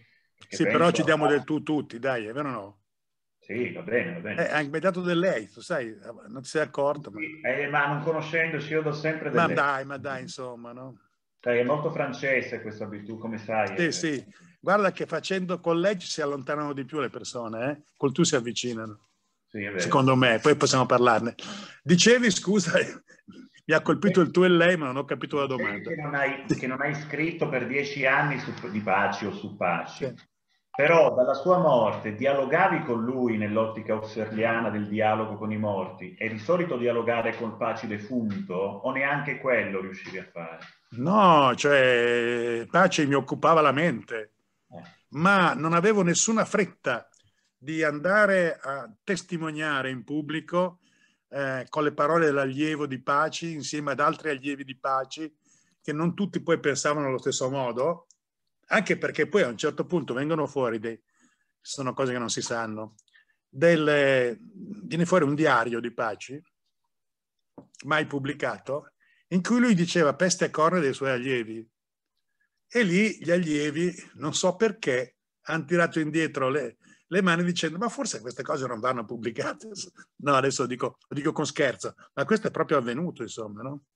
Sì, però ci diamo a... del tu tutti, dai, è vero o no? Sì, va bene, va bene. Eh, hai del lei, tu sai, non ti sei accorto. Ma, sì, eh, ma non conoscendoci io do sempre del Ma lei. dai, ma dai, insomma, no? Dai, cioè, è molto francese questa abitudine, come sai. Sì, eh. sì. Guarda che facendo college si allontanano di più le persone, eh? col tu si avvicinano. Sì, secondo me, poi possiamo parlarne. Dicevi, scusa, <laughs> mi ha colpito il tu e lei, ma non ho capito la domanda. Che non hai, che non hai scritto per dieci anni su, di Paci o su Paci. Sì. Però dalla sua morte dialogavi con lui nell'ottica husserliana del dialogo con i morti e di solito dialogare col Paci defunto o neanche quello riuscivi a fare? No, cioè pace mi occupava la mente, ma non avevo nessuna fretta di andare a testimoniare in pubblico eh, con le parole dell'allievo di Paci insieme ad altri allievi di Paci che non tutti poi pensavano allo stesso modo, anche perché poi a un certo punto vengono fuori dei, sono cose che non si sanno, del, viene fuori un diario di Paci, mai pubblicato, in cui lui diceva peste e corna dei suoi allievi. E lì gli allievi, non so perché, hanno tirato indietro le, le mani dicendo ma forse queste cose non vanno pubblicate. <laughs> No, adesso lo dico, lo dico con scherzo, ma questo è proprio avvenuto, insomma. No?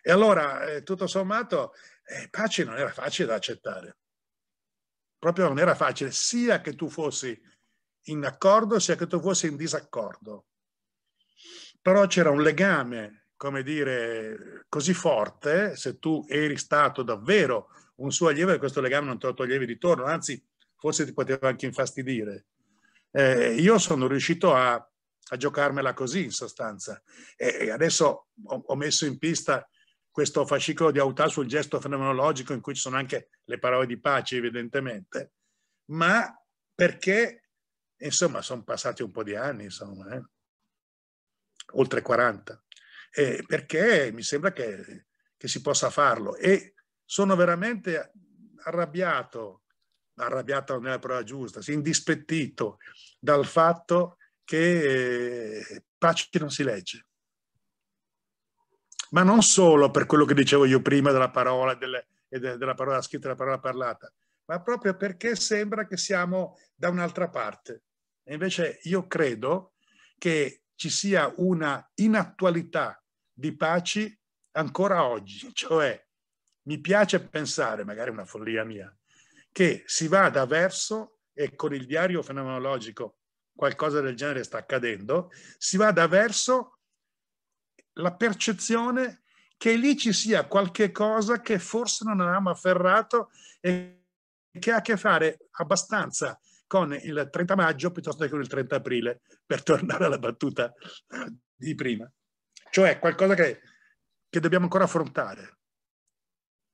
E allora, eh, tutto sommato, eh, Paci non era facile da accettare. Proprio non era facile, sia che tu fossi in accordo, sia che tu fossi in disaccordo. Però c'era un legame, come dire, così forte, se tu eri stato davvero un suo allievo e questo legame non te lo toglievi di torno, anzi forse ti poteva anche infastidire. Eh, io sono riuscito a, a, giocarmela così in sostanza e adesso ho, ho messo in pista questo fascicolo di Autà sul gesto fenomenologico in cui ci sono anche le parole di pace evidentemente, ma perché insomma sono passati un po' di anni, insomma, eh? oltre 40, eh, perché mi sembra che, che si possa farlo e sono veramente arrabbiato, arrabbiato non è la parola giusta, sì, indispettito dal fatto che eh, Paci non si legge. Ma non solo per quello che dicevo io prima della parola, delle, eh, della parola scritta e della parola parlata, ma proprio perché sembra che siamo da un'altra parte. E invece io credo che ci sia una inattualità di Paci ancora oggi, cioè mi piace pensare, magari una follia mia, che si vada verso, e con il diario fenomenologico qualcosa del genere sta accadendo, si vada verso la percezione che lì ci sia qualche cosa che forse non avevamo afferrato e che ha a che fare abbastanza con il 30 maggio piuttosto che con il 30 aprile, per tornare alla battuta di prima. Cioè qualcosa che, che dobbiamo ancora affrontare.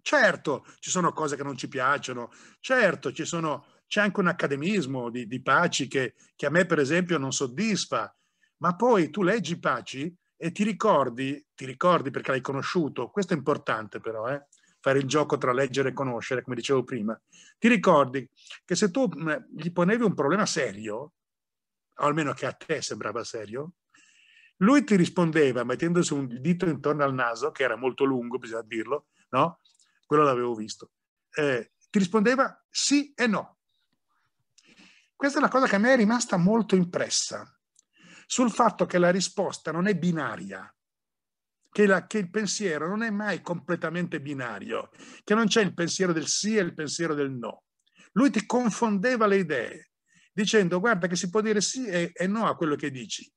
Certo, ci sono cose che non ci piacciono, certo, ci sono, c'è anche un accademismo di, di Paci che, che a me, per esempio, non soddisfa, ma poi tu leggi Paci e ti ricordi, ti ricordi perché l'hai conosciuto, questo è importante però, eh? fare il gioco tra leggere e conoscere, come dicevo prima, ti ricordi che se tu gli ponevi un problema serio, o almeno che a te sembrava serio, lui ti rispondeva mettendosi un dito intorno al naso, che era molto lungo, bisogna dirlo, no? quello l'avevo visto, eh, ti rispondeva sì e no. Questa è una cosa che a me è rimasta molto impressa, sul fatto che la risposta non è binaria, che, la, che, il pensiero non è mai completamente binario, che non c'è il pensiero del sì e il pensiero del no. Lui ti confondeva le idee, dicendo guarda che si può dire sì e, e no a quello che dici.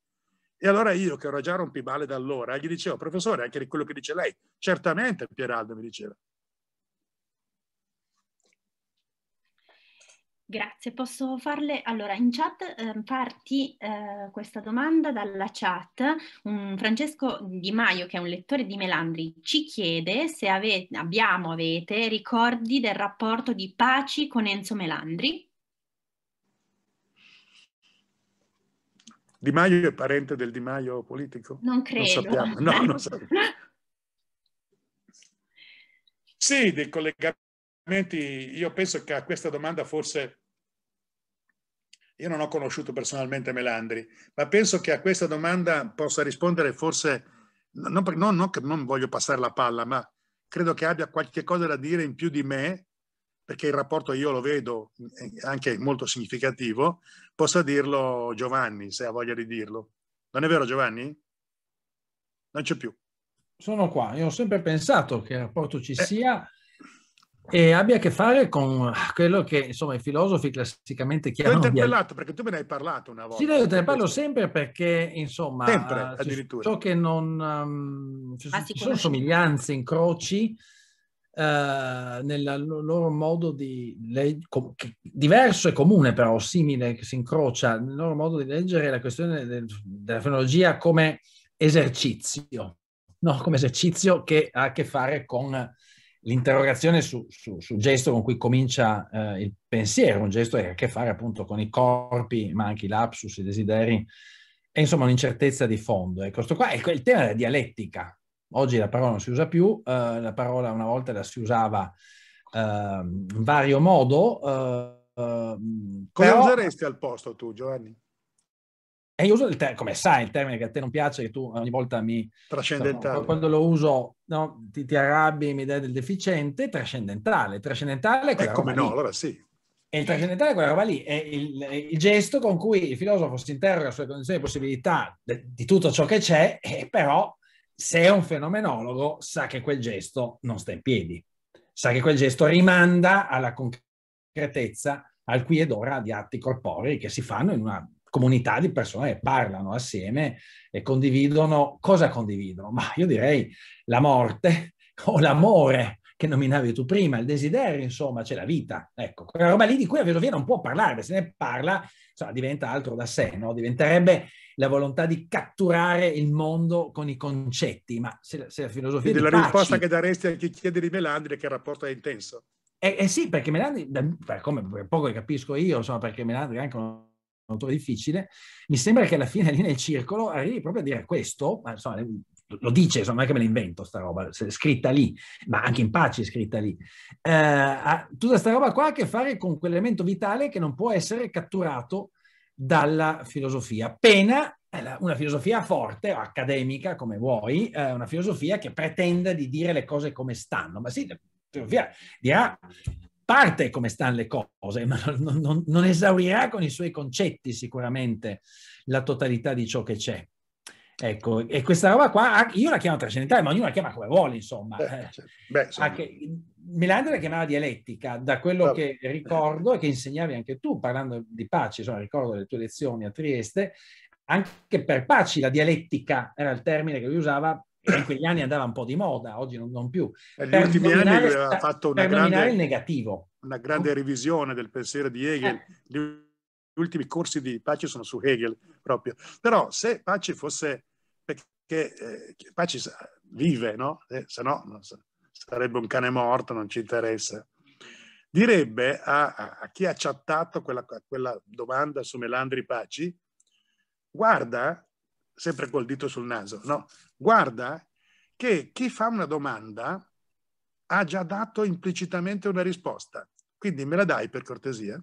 E allora io, che ero già rompibale da allora, gli dicevo, professore, anche quello che dice lei, certamente Pieraldo mi diceva. Grazie, posso farle allora in chat eh, parti eh, questa domanda dalla chat. Un Francesco Di Maio, che è un lettore di Melandri, ci chiede se avete, abbiamo, avete ricordi del rapporto di Paci con Enzo Melandri. Di Maio è parente del Di Maio politico? Non credo. Non sappiamo. No, non sappiamo. <laughs> sì, dei collegamenti. Io penso che a questa domanda forse io non ho conosciuto personalmente Melandri, ma penso che a questa domanda possa rispondere forse, non, non, non, non voglio passare la palla, ma credo che abbia qualche cosa da dire in più di me, perché il rapporto io lo vedo eh, anche molto significativo, possa dirlo Giovanni, se ha voglia di dirlo. Non è vero Giovanni? Non c'è più. Sono qua, io ho sempre pensato che il rapporto ci eh. sia e abbia a che fare con quello che insomma i filosofi classicamente chiamano. Ti ho interpellato perché tu me ne hai parlato una volta. Sì, io te ne parlo sempre perché insomma sempre, addirittura. ciò che non um, ci sono somiglianze, incroci uh, nel loro modo di leggere, diverso e comune però, simile, che si incrocia nel loro modo di leggere la questione del, della fenologia come esercizio, no? come esercizio che ha a che fare con l'interrogazione su, su, sul gesto con cui comincia eh, il pensiero, un gesto che ha a che fare appunto con i corpi, ma anche i lapsus, i desideri, e insomma un'incertezza di fondo. Ecco, questo qua è il tema della dialettica. Oggi la parola non si usa più, eh, la parola una volta la si usava eh, in vario modo. Eh, ehm, però... useresti al posto tu, Giovanni? E io uso il termine, come sai, il termine che a te non piace, che tu ogni volta mi... Trascendentale. quando lo uso no, ti, ti arrabbi e mi dai del deficiente, trascendentale. Trascendentale è eh, quella eh, come no, lì. allora sì. E il trascendentale è quella roba lì, è il, il, gesto con cui il filosofo si interroga sulle condizioni e possibilità de, di tutto ciò che c'è, e però se è un fenomenologo sa che quel gesto non sta in piedi, sa che quel gesto rimanda alla concretezza, al qui ed ora di atti corporei che si fanno in una comunità di persone che parlano assieme e condividono, cosa condividono? Ma io direi la morte <laughs> o l'amore che nominavi tu prima, il desiderio, insomma, c'è la vita. Ecco, quella roba lì di cui la filosofia non può parlare, se ne parla, insomma, diventa altro da sé, no? Diventerebbe la volontà di catturare il mondo con i concetti, ma se, se la filosofia... E della paci, risposta che daresti a chi chiede di Melandri che il rapporto è intenso. Eh, eh sì, perché Melandri, per come per poco capisco io, insomma, perché Melandri è anche un molto difficile, mi sembra che alla fine lì nel circolo arrivi proprio a dire questo, ma insomma, lo dice, insomma, non è che me l'invento sta roba, scritta lì, ma anche in pace scritta lì. Eh, tutta questa roba qua ha a che fare con quell'elemento vitale che non può essere catturato dalla filosofia. Appena una filosofia forte o accademica, come vuoi, eh, una filosofia che pretenda di dire le cose come stanno, ma sì, la filosofia dirà parte come stanno le cose, ma non, non, non esaurirà con i suoi concetti sicuramente la totalità di ciò che c'è. Ecco, e questa roba qua, ah, io la chiamo trascendentale, ma ognuno la chiama come vuole, insomma. Eh, eh, certo. Beh, beh, ah, insomma. Milander la chiamava dialettica, da quello no. che ricordo e che insegnavi anche tu, parlando di Paci, insomma, ricordo le tue lezioni a Trieste, anche per Paci la dialettica era il termine che lui usava in quegli anni andava un po' di moda, oggi non, non più. Eh, negli per ultimi anni aveva fatto una grande, negativo. una grande revisione del pensiero di Hegel. Eh. Gli ultimi corsi di Pace sono su Hegel proprio. Però se Pace fosse, perché eh, Pace vive, no? Eh, se no non so, sarebbe un cane morto, non ci interessa. Direbbe a, a chi ha chattato quella, quella domanda su Melandri Paci, guarda sempre col dito sul naso, no? Guarda che chi fa una domanda ha già dato implicitamente una risposta. Quindi me la dai per cortesia?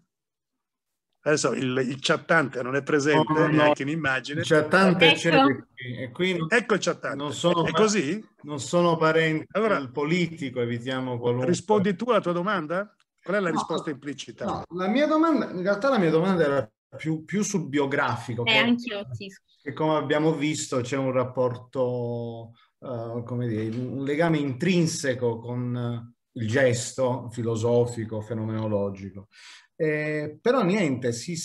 Adesso il, il chattante non è presente oh, no, neanche no. in immagine. Il chattante ecco. c'è qui ecco il chattante. Non sono, è così? Non sono parente allora, del politico, evitiamo qualunque. Rispondi tu alla tua domanda? Qual è la risposta implicita? No, la mia domanda, in realtà la mia domanda era più, più sul biografico. Eh, anch'io, sì. Che come abbiamo visto c'è un rapporto, uh, come dire, un legame intrinseco con eh, il gesto filosofico, fenomenologico. Eh, però niente, si,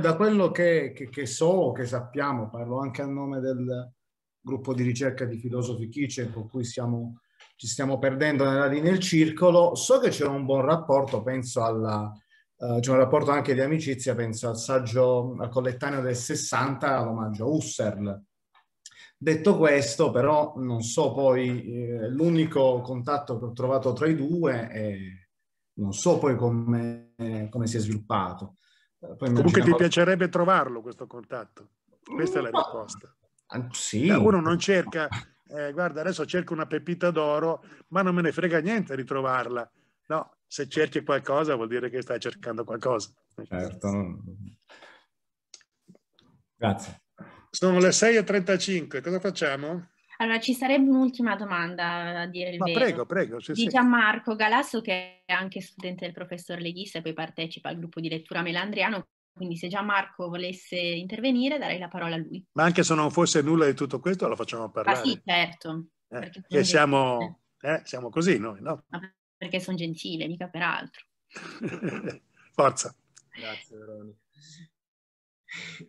da quello che, che, che, so, che sappiamo, parlo anche a nome del gruppo di ricerca di filosofi Kitchen con cui siamo, ci stiamo perdendo nella linea del circolo, so che c'è un buon rapporto, penso alla, eh, c'è un rapporto anche di amicizia, penso al saggio al collettaneo del 60, l'omaggio a Husserl. Detto questo, però, non so poi, eh, l'unico contatto che ho trovato tra i due è, non so poi come, come si è sviluppato. Eh, poi Comunque ti piacerebbe trovarlo questo contatto? Questa è la risposta. Ah, sì. Uno non cerca, eh, guarda adesso cerco una pepita d'oro, ma non me ne frega niente ritrovarla. No, se cerchi qualcosa vuol dire che stai cercando qualcosa. Certo. Grazie. Sono le 6.35, cosa facciamo? Allora, ci sarebbe un'ultima domanda a dire il Ma vero. prego, prego. Sì, di Gianmarco Galasso, che è anche studente del professor Leghis e poi partecipa al gruppo di lettura melandriano. Quindi se Gianmarco volesse intervenire, darei la parola a lui. Ma anche se non fosse nulla di tutto questo, lo facciamo parlare. Ah sì, certo. Eh, perché siamo, eh, siamo così noi, no? perché sono gentile, mica per altro. <laughs> Forza. Grazie Veronica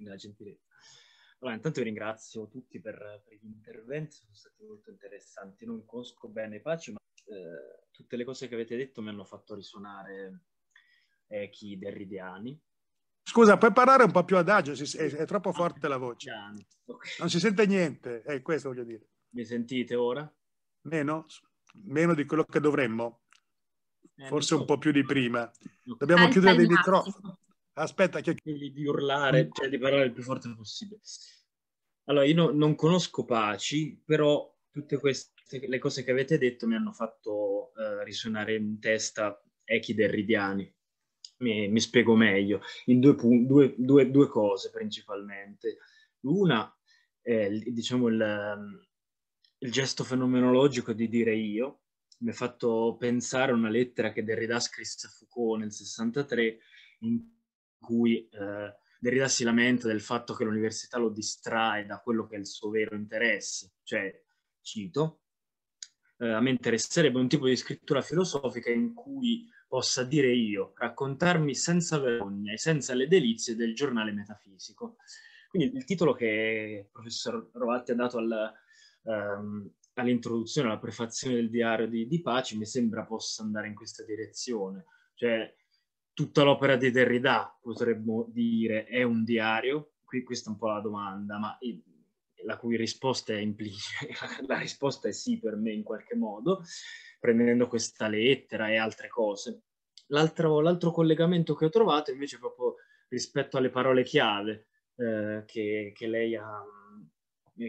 La gentilezza. Allora, intanto vi ringrazio tutti per, per, gli interventi, sono stati molto interessanti. Non conosco bene Paci, ma eh, tutte le cose che avete detto mi hanno fatto risuonare echi derridiani. Scusa, puoi parlare un po' più adagio, si, è, è, troppo ah, forte la voce. Non si sente niente, è eh, questo voglio dire. Mi sentite ora? Meno, meno di quello che dovremmo. Eh, forse un po' più di prima. Dobbiamo Alta chiudere dei microfoni. Aspetta, che... di urlare, cioè di parlare il più forte possibile. Allora, io no, non conosco Paci, però tutte queste le cose che avete detto mi hanno fatto uh, risuonare in testa Echi Derridiani. Mi, mi spiego meglio, in due, due, due, due cose principalmente. Una è diciamo, il, ehm, il gesto fenomenologico di dire io, mi ha fatto pensare a una lettera che Derrida scrisse a Foucault nel 63, in cui eh, Derrida si lamenta del fatto che l'università lo distrae da quello che è il suo vero interesse, cioè, cito, eh, a me interesserebbe un tipo di scrittura filosofica in cui possa dire io, raccontarmi senza vergogna e senza le delizie del giornale metafisico. Quindi il titolo che il professor Rovatti ha dato al, um, all'introduzione, alla prefazione del diario di, di Paci, mi sembra possa andare in questa direzione. Cioè, tutta l'opera di Derrida, potremmo dire, è un diario? Qui questa è un po' la domanda, ma il, la cui risposta è implicita, <laughs> la risposta è sì per me in qualche modo, prendendo questa lettera e altre cose. L'altro, l'altro collegamento che ho trovato invece proprio rispetto alle parole chiave eh, che, che lei ha,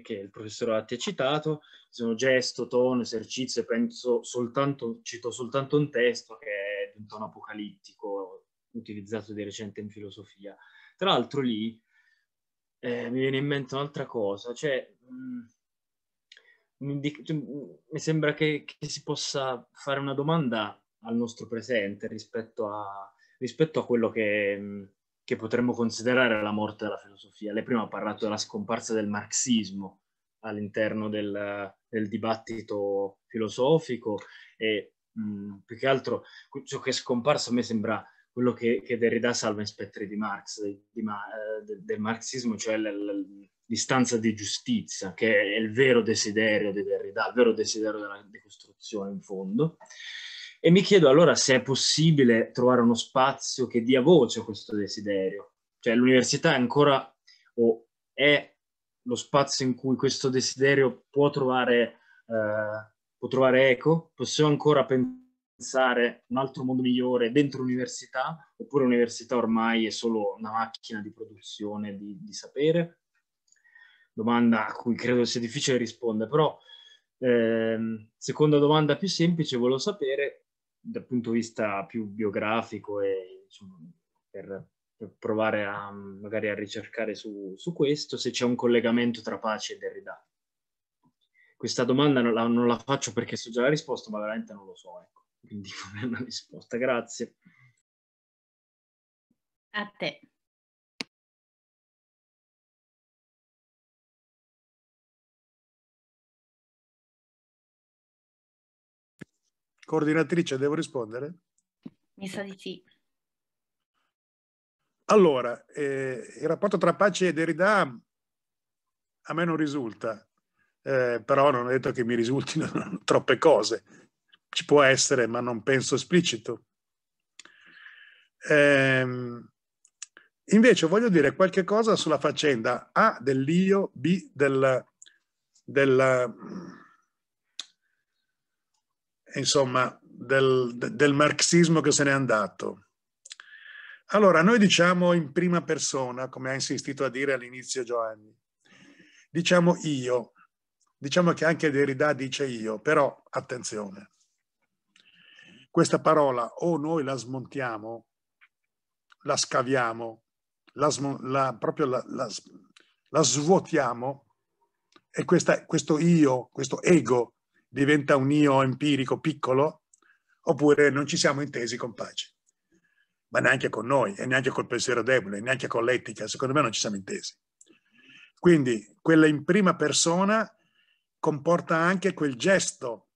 che il professor Atti ha citato, sono gesto, tono, esercizio, penso soltanto, cito soltanto un testo che è di un tono apocalittico utilizzato di recente in filosofia. Tra l'altro lì eh, mi viene in mente un'altra cosa, cioè mh, mm, cioè, mm, mi, sembra che, che, si possa fare una domanda al nostro presente rispetto a, rispetto a quello che, mm, che potremmo considerare la morte della filosofia. Lei prima ha parlato della scomparsa del marxismo all'interno del, del dibattito filosofico e mh, mm, più che altro ciò che è scomparso a me sembra quello che, che Derrida salva in spettri di Marx, di, di, eh, del, del marxismo, cioè la, la, l'istanza di giustizia, che è il vero desiderio di Derrida, il vero desiderio della decostruzione in fondo. E mi chiedo allora se è possibile trovare uno spazio che dia voce a questo desiderio. Cioè l'università è ancora o è lo spazio in cui questo desiderio può trovare, eh, può trovare eco? Possiamo ancora pensare un altro mondo migliore dentro l'università? Oppure l'università ormai è solo una macchina di produzione di, di sapere? Domanda a cui credo sia difficile rispondere, però eh, seconda domanda più semplice, volevo sapere dal punto di vista più biografico e insomma, per, per, provare a, magari a ricercare su, su, questo, se c'è un collegamento tra pace e Derrida. Questa domanda non la, non la faccio perché so già la risposta, ma veramente non lo so, ecco. quindi è una risposta, grazie. A te. Coordinatrice, devo rispondere? Mi sa di sì. Allora, eh, il rapporto tra Pace e Derrida a me non risulta, eh, però non è detto che mi risultino <laughs> troppe cose. Ci può essere, ma non penso esplicito. Eh, invece voglio dire qualche cosa sulla faccenda A dell'io, B del, del insomma, del, del marxismo che se n'è andato. Allora, noi diciamo in prima persona, come ha insistito a dire all'inizio Giovanni, diciamo io, diciamo che anche Derrida dice io, però attenzione, questa parola o noi la smontiamo, la scaviamo, la, la, proprio la, la, la svuotiamo e questa, questo io, questo ego diventa un io empirico piccolo, oppure non ci siamo intesi con pace, ma neanche con noi, e neanche col pensiero debole, neanche con l'etica, secondo me non ci siamo intesi. Quindi quella in prima persona comporta anche quel gesto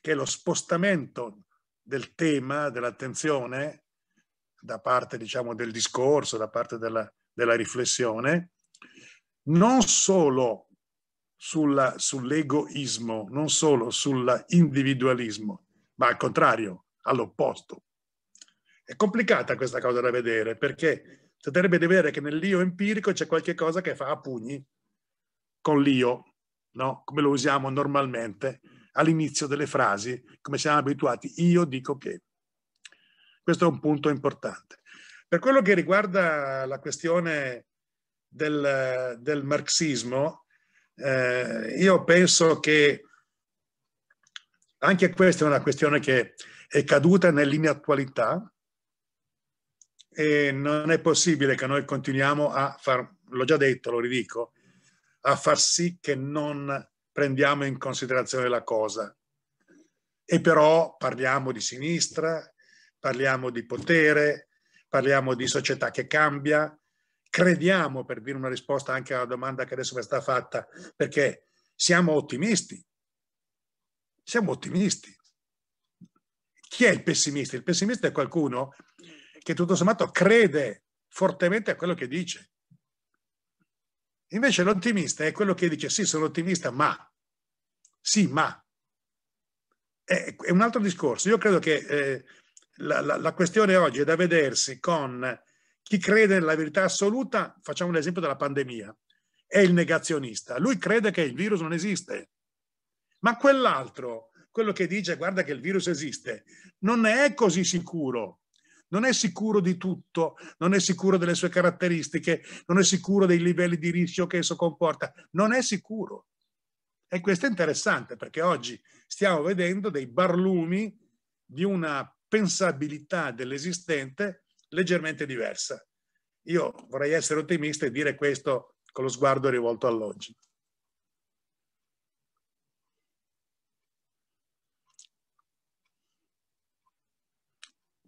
che è lo spostamento del tema, dell'attenzione, da parte diciamo, del discorso, da parte della, della riflessione, non solo sulla, sull'egoismo, non solo sull'individualismo, ma al contrario, all'opposto. È complicata questa cosa da vedere perché si di vedere che nell'io empirico c'è qualche cosa che fa a pugni con l'io, no? come lo usiamo normalmente all'inizio delle frasi, come siamo abituati. Io dico che. Questo è un punto importante. Per quello che riguarda la questione del, del marxismo, eh, io penso che anche questa è una questione che è caduta nell'inattualità e non è possibile che noi continuiamo a far, l'ho già detto, lo ridico, a far sì che non prendiamo in considerazione la cosa. E però parliamo di sinistra, parliamo di potere, parliamo di società che cambia, crediamo, per dire una risposta anche alla domanda che adesso mi sta fatta, perché siamo ottimisti. Siamo ottimisti. Chi è il pessimista? Il pessimista è qualcuno che tutto sommato crede fortemente a quello che dice. Invece l'ottimista è quello che dice sì, sono ottimista, ma sì, ma è, un altro discorso. Io credo che eh, la, la, la, questione oggi è da vedersi con chi crede nella verità assoluta, facciamo l'esempio della pandemia, è il negazionista. Lui crede che il virus non esiste. Ma quell'altro, quello che dice guarda che il virus esiste, non è così sicuro. Non è sicuro di tutto, non è sicuro delle sue caratteristiche, non è sicuro dei livelli di rischio che esso comporta, non è sicuro. E questo è interessante perché oggi stiamo vedendo dei barlumi di una pensabilità dell'esistente leggermente diversa. Io vorrei essere ottimista e dire questo con lo sguardo rivolto all'oggi.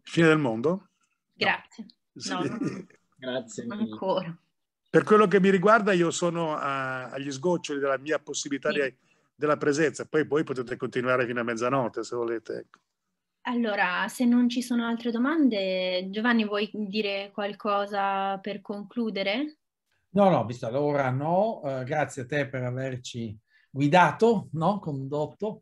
Fine del mondo? Grazie. No. No, no. <laughs> Grazie. Ancora. Per quello che mi riguarda io sono a, agli sgoccioli della mia possibilità sì. di, della presenza, poi voi potete continuare fino a mezzanotte se volete. Ecco. Allora, se non ci sono altre domande, Giovanni, vuoi dire qualcosa per concludere? No, no, visto allora no, uh, grazie a te per averci guidato, no? condotto.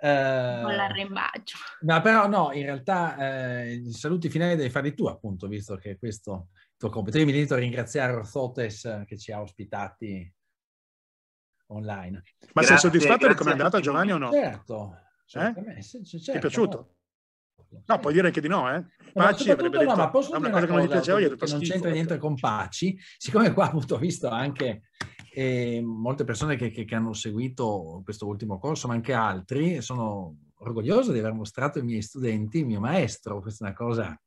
Eh, Con l'arrembaggio. Ma però no, in realtà eh, i saluti finali devi farli tu appunto, visto che questo è il tuo compito. Io mi limito a ringraziare Orthotes eh, che ci ha ospitati online. Ma grazie, sei soddisfatto di come è andata Giovanni o no? Certo, certo. Eh? Certo. Ti è certo. piaciuto? No, puoi dire anche di no, eh? Paci no, detto, no, ma posso dire una cosa, cosa che non, piaceva, che non c'entra niente con Paci, siccome qua <laughs> appunto ho visto anche eh, molte persone che, che, che, hanno seguito questo ultimo corso, ma anche altri, sono orgoglioso di aver mostrato ai miei studenti, il mio maestro, questa è una cosa...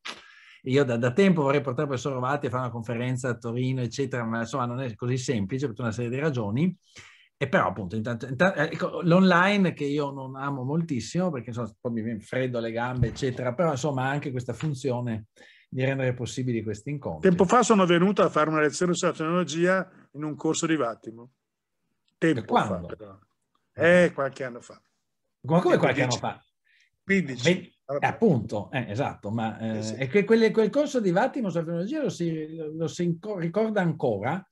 Io da, da tempo vorrei portare il professor Rovati a fare una conferenza a Torino, eccetera, ma insomma non è così semplice per tutta una serie di ragioni. E però appunto intanto, intanto, eh, ecco, l'online che io non amo moltissimo perché insomma, poi mi viene freddo le gambe eccetera, però insomma anche questa funzione di rendere possibili questi incontri. Tempo fa sono venuto a fare una lezione sulla tecnologia in un corso di Vattimo. Tempo fa però. Eh, qualche anno fa. Ma come qualche 15. anno fa? 15. 20, allora. Eh, appunto, eh, esatto, ma eh, eh sì. quel, quel, corso di Vattimo sulla tecnologia lo si, lo si ricorda ancora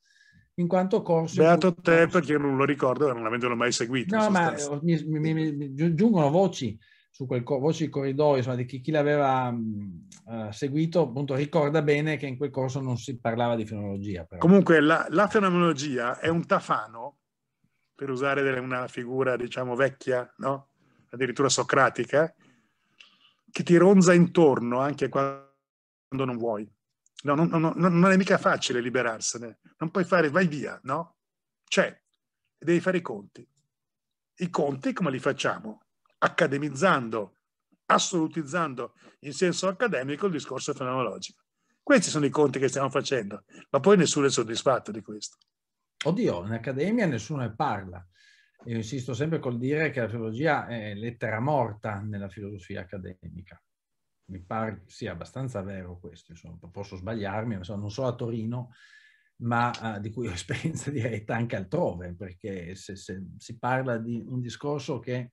in quanto corso... Beato te perché non lo ricordo non l'avendolo mai seguito. No, ma mi, mi, mi, giungono voci su quel cor- voci corridoio, insomma, di chi, chi l'aveva uh, seguito, appunto ricorda bene che in quel corso non si parlava di fenomenologia. Però. Comunque la, la, fenomenologia è un tafano, per usare delle, una figura diciamo vecchia, no? addirittura socratica, che ti ronza intorno anche quando non vuoi. No, non, non, non, è mica facile liberarsene. Non puoi fare vai via, no? C'è, devi fare i conti. I conti come li facciamo? Accademizzando, assolutizzando in senso accademico il discorso fenomenologico. Questi sono i conti che stiamo facendo, ma poi nessuno è soddisfatto di questo. Oddio, in accademia nessuno ne parla. Io insisto sempre col dire che la filologia è lettera morta nella filosofia accademica mi pare sia abbastanza vero questo, insomma, posso sbagliarmi, insomma, non so a Torino, ma uh, di cui ho <laughs> esperienza diretta anche altrove, perché se, se si parla di un discorso che,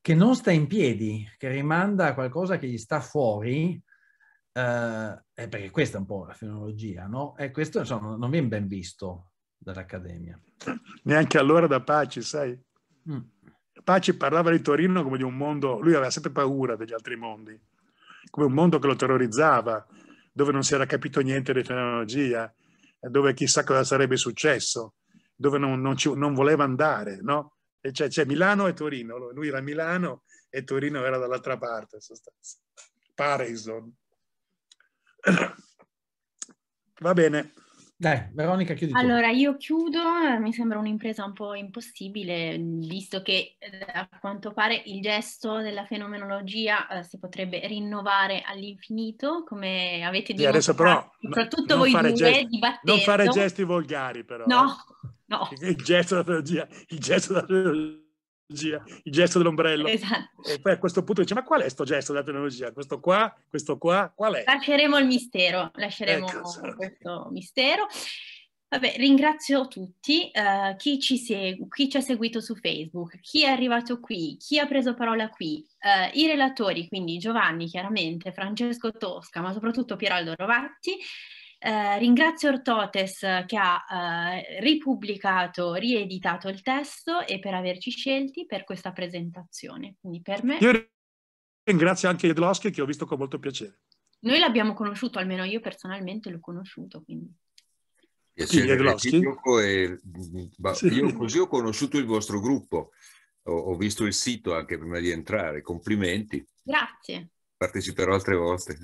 che, non sta in piedi, che rimanda a qualcosa che gli sta fuori, uh, perché questa è un po' la fenologia, no? E questo insomma, non viene ben visto dall'Accademia. Neanche allora da Paci, sai? Mm. Paci parlava di Torino come di un mondo, lui aveva sempre paura degli altri mondi come un mondo che lo terrorizzava, dove non si era capito niente di tecnologia, dove chissà cosa sarebbe successo, dove non, non, ci, non voleva andare, no? E cioè, c'è Milano e Torino, lui era a Milano e Torino era dall'altra parte, in sostanza. Parison. <coughs> Va bene. Dai, Veronica, chiudi. Allora, io chiudo, eh, mi sembra un'impresa un po' impossibile, visto che eh, a quanto pare il gesto della fenomenologia eh, si potrebbe rinnovare all'infinito, come avete detto. adesso però, soprattutto voi due, gesti, Non fare gesti volgari, però. No, eh. no. Il gesto della fenomenologia, il gesto della fenomenologia eh, il gesto dell'ombrello. Esatto. E poi a questo punto dice, ma qual è questo gesto della tecnologia? Questo qua, questo qua, qual è? Lasceremo il mistero, lasceremo ecco. Esatto. questo mistero. Vabbè, ringrazio tutti, uh, chi, ci segu- chi, ci ha seguito su Facebook, chi è arrivato qui, chi ha preso parola qui, uh, i relatori, quindi Giovanni chiaramente, Francesco Tosca, ma soprattutto Pieraldo Rovatti, eh, ringrazio Ortotes che ha eh, ripubblicato, rieditato il testo e per averci scelti per questa presentazione. Quindi per me... Io ringrazio anche Jedlowski che ho visto con molto piacere. Noi l'abbiamo conosciuto, almeno io personalmente l'ho conosciuto, quindi... Piacere, sì, e... Eh, sì. Io così ho conosciuto il vostro gruppo, ho visto il sito anche prima di entrare, complimenti. Grazie. Parteciperò altre volte.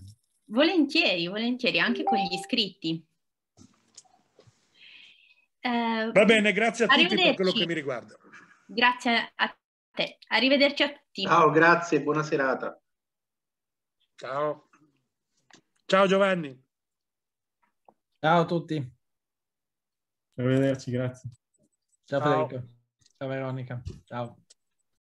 Volentieri, volentieri, anche con gli iscritti. Eh, Va bene, grazie a tutti per quello che mi riguarda. Grazie a te. Arrivederci a tutti. Ciao, grazie, buona serata. Ciao. Ciao Giovanni. Ciao a tutti. Arrivederci, grazie. Ciao, Ciao. Federico. Ciao Veronica. Ciao.